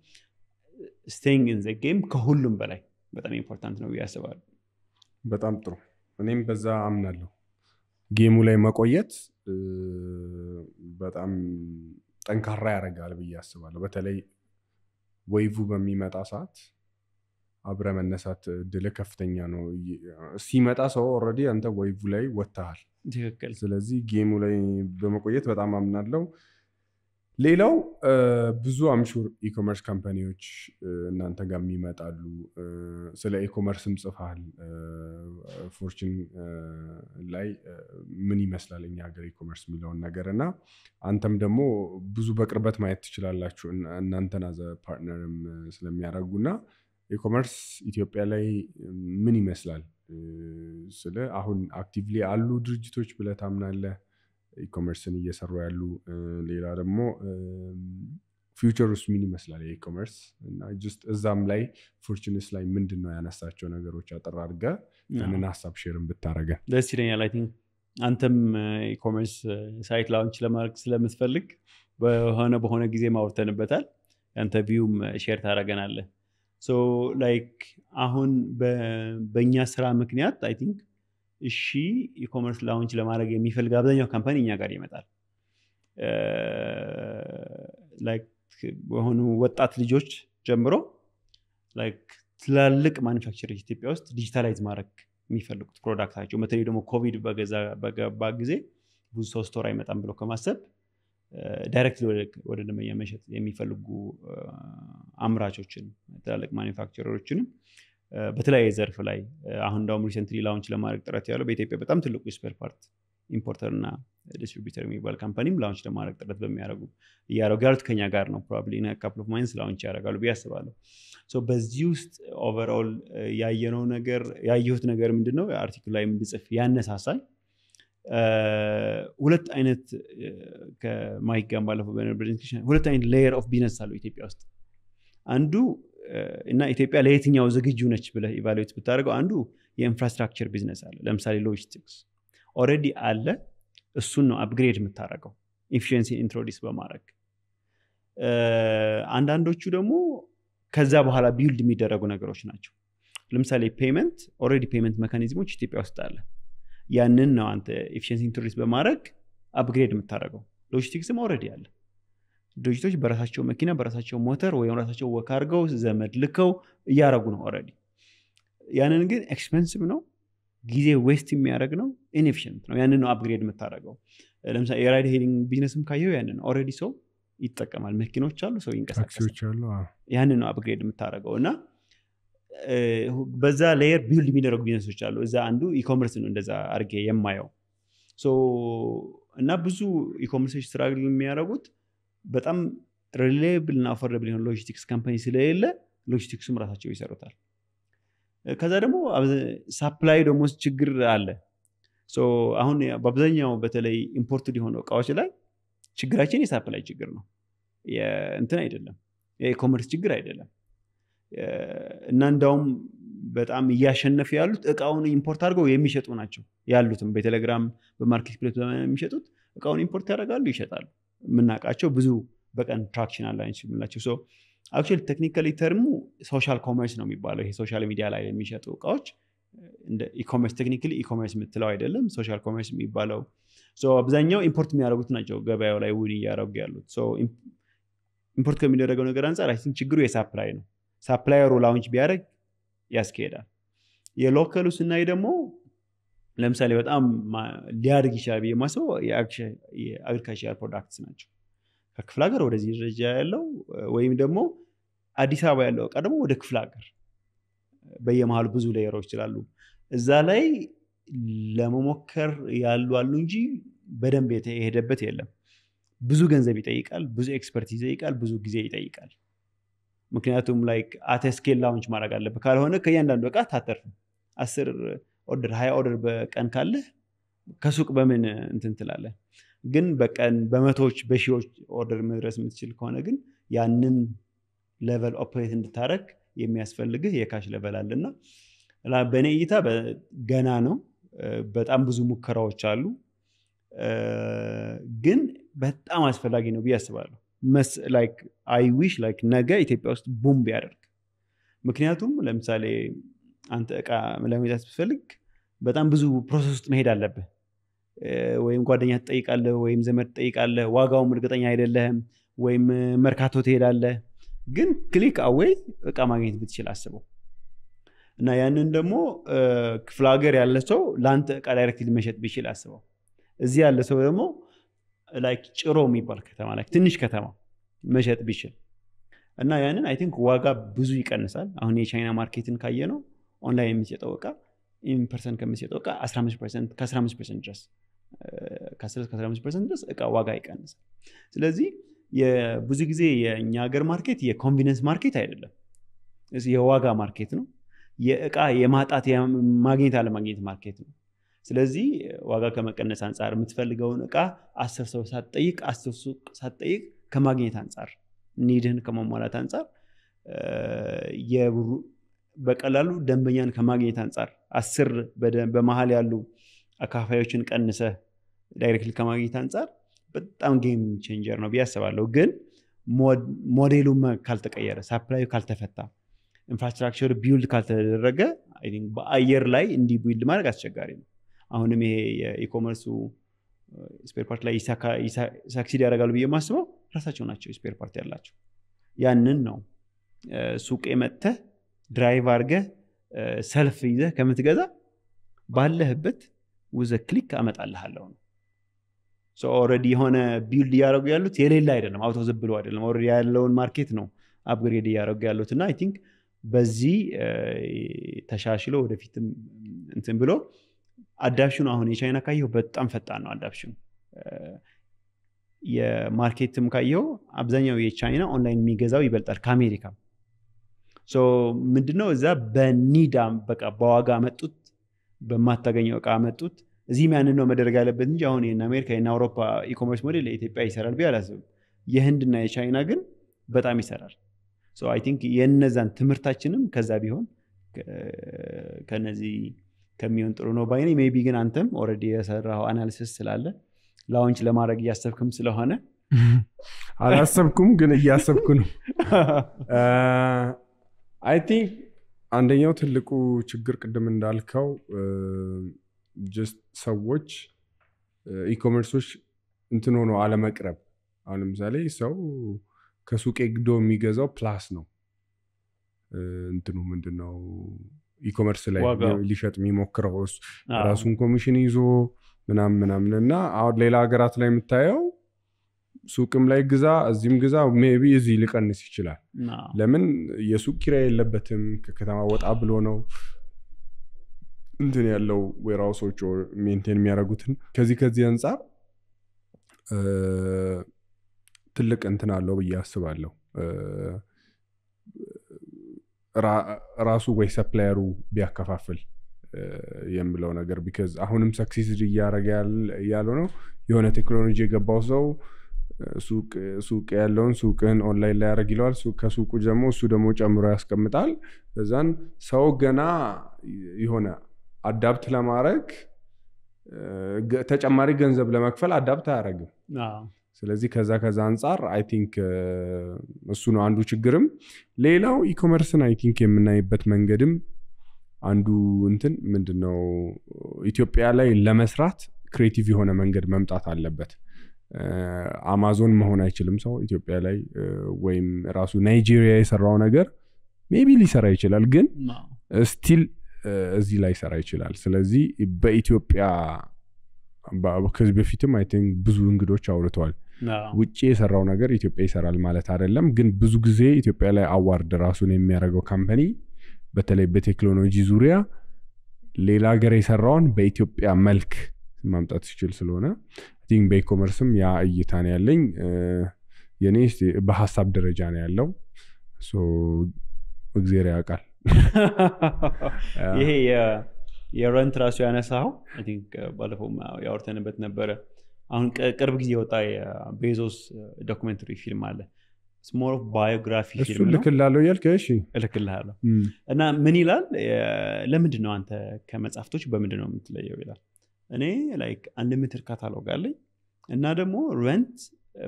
ስቴይንግ ኢን ዘ ጌም ከሁሉም በላይ በጣም ኢምፖርታንት ነው ብዬ አስባለሁ። በጣም ጥሩ። እኔም በዛ አምናለሁ። ጌሙ ላይ መቆየት በጣም ጠንካራ ያደርጋል ብዬ አስባለሁ። በተለይ ወይቡ በሚመጣ ሰዓት አብረ መነሳት እድል ከፍተኛ ነው። ሲመጣ ሰው ኦልሬዲ አንተ ወይቡ ላይ ወጥተሃል። ትክክል። ስለዚህ ጌሙ ላይ በመቆየት በጣም አምናለሁ። ሌላው ብዙ አምሹር ኢኮመርስ ካምፓኒዎች እናንተ ጋር ይመጣሉ። ስለ ኢኮመርስም ጽፋል ፎርችን ላይ ምን ይመስላል እኛ ሀገር ኢኮመርስ የሚለውን ነገር እና አንተም ደግሞ ብዙ በቅርበት ማየት ትችላላችሁ እናንተን አዘ ፓርትነርም ስለሚያደርጉ እና ኢኮመርስ ኢትዮጵያ ላይ ምን ይመስላል ስለ አሁን አክቲቭሊ አሉ ድርጅቶች ብለ ታምናለህ? ኢኮመርስን እየሰሩ ያሉ ሌላ ደግሞ ፊውቸር ውስጥ ምን ይመስላል የኢኮመርስ እና ጅስት እዛም ላይ ፎርቹንስ ላይ ምንድን ነው ያነሳቸው ነገሮች አጠር አድርገ ያንን ሀሳብ ሼርን ብታደረገ ደስ ይለኛል። አይ ቲንክ አንተም ኢኮመርስ ሳይት ላውንች ለማድረግ ስለምትፈልግ በሆነ በሆነ ጊዜ ማውርተንበታል። ያንተ ቪውም ሼር ታደረገናለ ላይክ አሁን በእኛ ስራ ምክንያት አይ ቲንክ እሺ ኢኮመርስ ላውንች ለማድረግ የሚፈልግ አብዛኛው ካምፓኒ እኛ ጋር ይመጣል። በሆኑ ወጣት ልጆች ጀምሮ ትላልቅ ማኒፋክቸሮች ኢትዮጵያ ውስጥ ዲጂታላይዝ ማድረግ የሚፈልጉት ፕሮዳክታቸው በተለይ ደግሞ ኮቪድ በገባ ጊዜ ብዙ ሰው ስቶር አይመጣም ብለው ከማሰብ ዳይሬክት ወደ ደመኛ መሸጥ የሚፈልጉ አምራቾችን ትላልቅ ማኒፋክቸረሮችንም በተለያየ ዘርፍ ላይ አሁን እንዳውም ሪሰንትሊ ላውንች ለማድረግ ጥረት ያለው በኢትዮጵያ በጣም ትልቁ የስፔር ፓርት ኢምፖርተር እና ዲስትሪቢተር የሚባል ካምፓኒም ላውንች ለማድረግ ጥረት በሚያደርጉ እያደረጉ ያሉት ከኛ ጋር ነው። ፕሮባብሊ ካፕል ኦፍ ማይንስ ላውንች ያደረጋሉ ብዬ አስባለሁ። በዚህ ውስጥ ኦቨርኦል ያየነው ነገር ያየሁት ነገር ምንድን ነው አርቲክል ላይ እንድጽፍ ያነሳሳል ሁለት አይነት ከማይጋም ባለፈው ሁለት አይነት ሌየር ኦፍ ቢዝነስ አለው ኢትዮጵያ ውስጥ አንዱ እና ኢትዮጵያ ለየትኛው ዝግጁ ነች ብለ ኢቫሉዌት ብታደርገው አንዱ የኢንፍራስትራክቸር ቢዝነስ አለ። ለምሳሌ ሎጂስቲክስ ኦረዲ አለ። እሱን ነው አፕግሬድ የምታደርገው ኢፊሽንሲ ኢንትሮዲስ በማድረግ አንዳንዶቹ ደግሞ ከዛ በኋላ ቢልድ የሚደረጉ ነገሮች ናቸው። ለምሳሌ ፔመንት ኦረዲ ፔመንት መካኒዝሞች ኢትዮጵያ ውስጥ አለ። ያንን ነው አንተ ኢፊሽንሲ ኢንትሮዲስ በማድረግ አፕግሬድ የምታደርገው። ሎጂስቲክስም ኦረዲ አለ። ድርጅቶች በራሳቸው መኪና በራሳቸው ሞተር ወይም ራሳቸው ወክ አድርገው ዘመድ ልከው እያረጉ ነው ረ ያንን ግን ኤክስፐንሲቭ ነው፣ ጊዜ ዌስት የሚያደርግ ነው፣ ኢንኤፊሽንት ነው። ያንን ነው አፕግሬድ የምታደርገው። ለምሳሌ የራይድ ሄሊንግ ቢዝነስም ካየው ያንን ነው ኦረዲ ሰው ይጠቀማል። መኪኖች አሉ፣ ሰው ይንቀሳቀሳል። ያንን ነው አፕግሬድ የምታደርገው እና በዛ ሌየር ቢልድ የሚደረጉ ቢዝነሶች አሉ። እዛ አንዱ ኢኮመርስ ነው እንደዛ አድርጌ የማየው እና ብዙ ኢኮመርሶች ስራ የሚያደርጉት በጣም ሪሌብል እና አፎርደብል የሆነ ሎጂስቲክስ ካምፓኒ ስለሌለ ሎጂስቲክሱም ራሳቸው ይሰሩታል። ከዛ ደግሞ ሳፕላይ ደግሞ ችግር አለ። አሁን በአብዛኛው በተለይ ኢምፖርትድ የሆኑ እቃዎች ላይ ችግራችን የሳፕላይ ችግር ነው፣ እንትን አይደለም፣ የኢኮመርስ ችግር አይደለም። እና እንዳውም በጣም እያሸነፉ ያሉት እቃውን ኢምፖርት አድርገው የሚሸጡ ናቸው ያሉትም በቴሌግራም በማርኬት ፕሌት የሚሸጡት እቃውን ኢምፖርት ያደርጋሉ፣ ይሸጣሉ። የምናውቃቸው ብዙ በቀን ትራክሽን አላቸው የምንላቸው አክቹዋሊ ቴክኒካሊ ተርሙ ሶሻል ኮመርስ ነው የሚባለው። ይሄ ሶሻል ሚዲያ ላይ የሚሸጡ እቃዎች እንደ ኢኮመርስ ቴክኒካሊ ኢኮመርስ የምትለው አይደለም፣ ሶሻል ኮመርስ የሚባለው አብዛኛው ኢምፖርት የሚያደርጉት ናቸው ገበያው ላይ ውን እያደረጉ ያሉት። ኢምፖርት ከሚደረገው ነገር አንጻር አይን ችግሩ የሳፕላይ ነው። ሳፕላየሩ ላውንች ቢያደረግ ያስኬዳል። የሎከሉ ስናይ ደግሞ ለምሳሌ በጣም ሊያድግ ይችላል ብዬ ማስበው የአግሪካልቸር ፕሮዳክትስ ናቸው። ከክፍለ ሀገር ወደዚህ ደረጃ ያለው ወይም ደግሞ አዲስ አበባ ያለው እቃ ደግሞ ወደ ክፍለ ሀገር በየመሃሉ ብዙ ሌየሮች ይችላሉ። እዛ ላይ ለመሞከር ያሉ አሉ እንጂ በደንብ የሄደበት የለም። ብዙ ገንዘብ ይጠይቃል፣ ብዙ ኤክስፐርት ይጠይቃል፣ ብዙ ጊዜ ይጠይቃል። ምክንያቱም ላይክ አተስኬል ላውንች ማድረግ አለብህ። ካልሆነ ከእያንዳንዱ እቃ ታተርፍም አስር ኦርደር ሀያ ኦርደር በቀን ካለህ ከሱቅ በምን እንትን ትላለህ። ግን በቀን በመቶዎች በሺዎች ኦርደር መድረስ የምትችል ከሆነ ግን ያንን ሌቨል ኦፕሬት እንድታደረግ የሚያስፈልግህ የካሽ ሌቨል አለና። በእኔ እይታ ገና ነው። በጣም ብዙ ሙከራዎች አሉ፣ ግን በጣም አስፈላጊ ነው ብዬ አስባለሁ። አይ ዊሽ ላይክ ነገ ኢትዮጵያ ውስጥ ቡም ቢያደርግ ምክንያቱም ለምሳሌ አንተ እቃ ለመግዛት ብፈልግ በጣም ብዙ ፕሮሰስ ውስጥ መሄድ አለብህ። ወይም ጓደኛ ትጠይቃለህ፣ ወይም ዘመድ ትጠይቃለህ፣ ዋጋውም እርግጠኛ አይደለህም፣ ወይም መርካቶ ትሄዳለህ። ግን ክሊክ አዌይ እቃ ማግኘት ብትችል አስበው እና ያንን ደግሞ ክፍለ ሀገር ያለ ሰው ለአንተ እቃ ዳይሬክት ሊመሸጥ ቢችል አስበው። እዚህ ያለ ሰው ደግሞ ላይክ ጭሮ የሚባል ከተማ ላይ ትንሽ ከተማ መሸጥ ቢችል እና ያንን አይ ቲንክ ዋጋ ብዙ ይቀንሳል። አሁን የቻይና ማርኬትን ካየ ነው ኦንላይን የምትሸጠው እቃ ኢንፐርሰን ከምትሸጠው እቃ ከ15 ፐርሰንት ድረስ ከ15 ድረስ እቃ ዋጋ ይቀንሳል። ስለዚህ ብዙ ጊዜ የእኛ ሀገር ማርኬት የኮንቪነንስ ማርኬት አይደለም፣ የዋጋ ማርኬት ነው። የእቃ የማጣት ማግኘት አለማግኘት ማርኬት ነው። ስለዚህ ዋጋ ከመቀነስ አንጻር የምትፈልገውን እቃ አስር ሰው ሳትጠይቅ አስር ሱቅ ሳትጠይቅ ከማግኘት አንጻር ኒድህን ከመሟላት አንጻር በቀላሉ ደንበኛን ከማግኘት አንጻር አስር በመሀል ያሉ አካፋዮችን ቀንሰ ዳይሬክት ከማግኘት አንጻር በጣም ጌም ቼንጀር ነው ብዬ አስባለሁ። ግን ሞዴሉ ካልተቀየረ፣ ሳፕላዩ ካልተፈታ፣ ኢንፍራስትራክቸር ቢውልድ ካልተደረገ በአየር ላይ እንዲህ ቢውልድ ማድረግ አስቸጋሪ ነው። አሁንም ይሄ የኢኮመርሱ ስፔር ፓርት ላይ ሳክሲድ ያደርጋሉ ብዬ ማስበው ራሳቸው ናቸው ስፔር ፓርት ያላቸው። ያንን ነው ሱቅ የመጥተህ ድራይቭ አድርገህ ሰልፍ ይዘህ ከምትገዛ ባለህበት ውዘ ክሊክ አመጣልሃለሁ ነው የሆነ ቢልድ እያደረጉ ያሉት የሌለ አይደለም አውቶ ዘብሎ አይደለም ኦልሬዲ ያለውን ማርኬት ነው አፕግሬድ እያደረጉ ያሉት እና አይ ቲንክ በዚህ ተሻሽሎ ወደፊትም እንትን ብሎ አዳፕሽኑ አሁን የቻይና ካየው በጣም ፈጣን ነው አዳፕሽኑ የማርኬትም ካየው አብዛኛው የቻይና ኦንላይን የሚገዛው ይበልጣል ከአሜሪካ ምንድነው እዛ በኒዳ በቃ በዋጋ መጡት፣ በማታገኘው እቃ መጡት። እዚህም ያንን ነው መደረግ ያለበት እንጂ አሁን ይህን አሜሪካ ይህን አውሮፓ ኢኮመርስ ሞዴል ለኢትዮጵያ ይሰራል ብዬ አላስብም። የህንድና የቻይና ግን በጣም ይሰራል። አይ ቲንክ የነዛን ትምህርታችንም ከዛ ቢሆን ከነዚህ ከሚሆን ጥሩ ነው ባይ ነኝ። ቢ ግን አንተም ኦልሬዲ የሰራው አናሊሲስ ስላለ ላውንች ለማድረግ እያሰብክም ስለሆነ *laughs* አላሰብኩም፣ ግን እያሰብኩ ነው። *laughs* አይ ቲንክ አንደኛው ትልቁ ችግር ቅድም እንዳልከው ሰዎች ኢኮመርሶች እንትን ሆኖ አለመቅረብ። አሁን ለምሳሌ ሰው ከሱቅ ግዶ የሚገዛው ፕላስ ነው እንትኑ ምንድነው ኢኮመርስ ላይ ሊሸጥ የሚሞክረው ራሱን ኮሚሽን ይዞ ምናምን ምናምን እና አሁን ሌላ ሀገራት ላይ የምታየው ሱቅም ላይ ግዛ፣ እዚህም ግዛ። ቢ እዚህ ሊቀንስ ይችላል። ለምን የሱቅ ኪራ የለበትም። ከከተማ ወጣ ብሎ ነው እንትን ያለው ዌርሃውሶች ሜንቴን የሚያደርጉትን። ከዚህ ከዚህ አንጻር ትልቅ እንትን አለው ብዬ አስባለሁ። ራሱ ወይ ሰፕላየሩ ቢያከፋፍል የምለው ነገር ቢከዝ አሁንም ሰክሲስ እያደረገ ያለው ነው የሆነ ቴክኖሎጂ የገባው ሰው ሱቅ ያለውን ሱቅህን ኦንላይን ላይ ያደርግ ይለዋል። ከሱቁ ደግሞ እሱ ደግሞ ጨምሮ ያስቀምጣል። በዛን ሰው ገና የሆነ አዳብት ለማድረግ ተጨማሪ ገንዘብ ለመክፈል አዳብት አያደርግም። ስለዚህ ከዛ ከዛ አንጻር አይ ቲንክ እሱ ነው አንዱ ችግርም። ሌላው ኢኮመርስን አይ ቲንክ የምናይበት መንገድም አንዱ እንትን ምንድን ነው ኢትዮጵያ ላይ ለመስራት ክሬቲቭ የሆነ መንገድ መምጣት አለበት። አማዞን መሆን አይችልም። ሰው ኢትዮጵያ ላይ ወይም ራሱ ናይጄሪያ የሰራው ነገር ሜቢ ሊሰራ ይችላል፣ ግን ስቲል እዚህ ላይ ሰራ ይችላል። ስለዚህ በኢትዮጵያ ከዚህ በፊትም አይ ቲንክ ብዙ እንግዶች አውርተዋል። ውጭ የሰራው ነገር ኢትዮጵያ ይሰራል ማለት አይደለም፣ ግን ብዙ ጊዜ ኢትዮጵያ ላይ አዋርድ ራሱን የሚያደርገው ካምፓኒ በተለይ በቴክኖሎጂ ዙሪያ ሌላ ሀገር የሰራውን በኢትዮጵያ መልክ ማምጣት ሲችል ስለሆነ ቲንክ በኢኮመርስም ያ እይታ ነው ያለኝ። የኔ በሀሳብ ደረጃ ነው ያለው። እግዜር ያውቃል። ይሄ የረንት ራሱ ያነሳው ባለፈው ያወርተንበት ነበረ። አሁን ቅርብ ጊዜ የወጣ የቤዞስ ዶክመንተሪ ፊልም አለ ስሞር ባዮግራፊ እና ምን ይላል? ለምንድን ነው አንተ ከመጽሐፍቶች በምንድን ነው የምትለየው ይላል። እኔ ላይክ አንድ ሜትር ካታሎግ አለኝ እና ደግሞ ረንት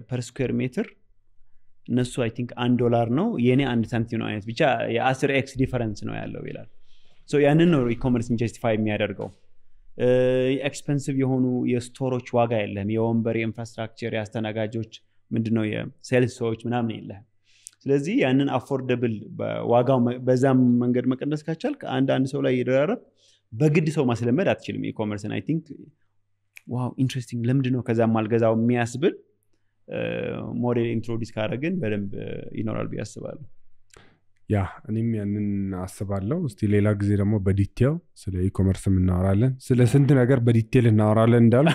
ፐር ስኩዌር ሜትር እነሱ አይ ቲንክ አንድ ዶላር ነው የእኔ አንድ ሳንቲም ነው አይነት ብቻ የአስር ኤክስ ዲፈረንስ ነው ያለው ይላል ያንን ነው ኢኮመርስን ጀስቲፋይ የሚያደርገው ኤክስፐንሲቭ የሆኑ የስቶሮች ዋጋ የለህም የወንበር የኢንፍራስትራክቸር የአስተናጋጆች ምንድነው የሴልስ ሰዎች ምናምን የለህም ስለዚህ ያንን አፎርደብል ዋጋው በዛም መንገድ መቀነስ ካቻል ከአንድ አንድ ሰው ላይ እየደራረብ በግድ ሰው ማስለመድ አትችልም። ኢኮመርስን አይ ቲንክ ዋው ኢንትረስቲንግ ለምድ ነው ከዛ ማልገዛው የሚያስብል ሞዴል ኢንትሮዲስ ካደረግን በደንብ ይኖራል ብዬ አስባለሁ። ያ እኔም ያንን አስባለው እስቲ ሌላ ጊዜ ደግሞ በዲቴል ስለ ኢኮመርስም እናወራለን። ስለ ስንት ነገር በዲቴል እናወራለን እንዳሉ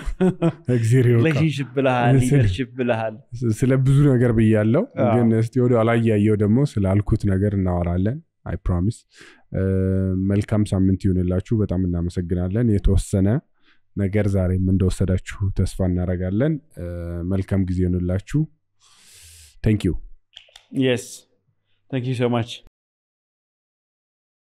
*laughs* ስለ ብዙ ነገር ብያለው። ግን እስቲ ወደ አላያየው ደግሞ ስለ አልኩት ነገር እናወራለን። አይ ፕሮሚስ መልካም ሳምንት ይሁንላችሁ። በጣም እናመሰግናለን። የተወሰነ ነገር ዛሬም እንደወሰዳችሁ ተስፋ እናደርጋለን። መልካም ጊዜ ይሁንላችሁ። ተንኪዩ የስ ተንኪዩ ሶ ማች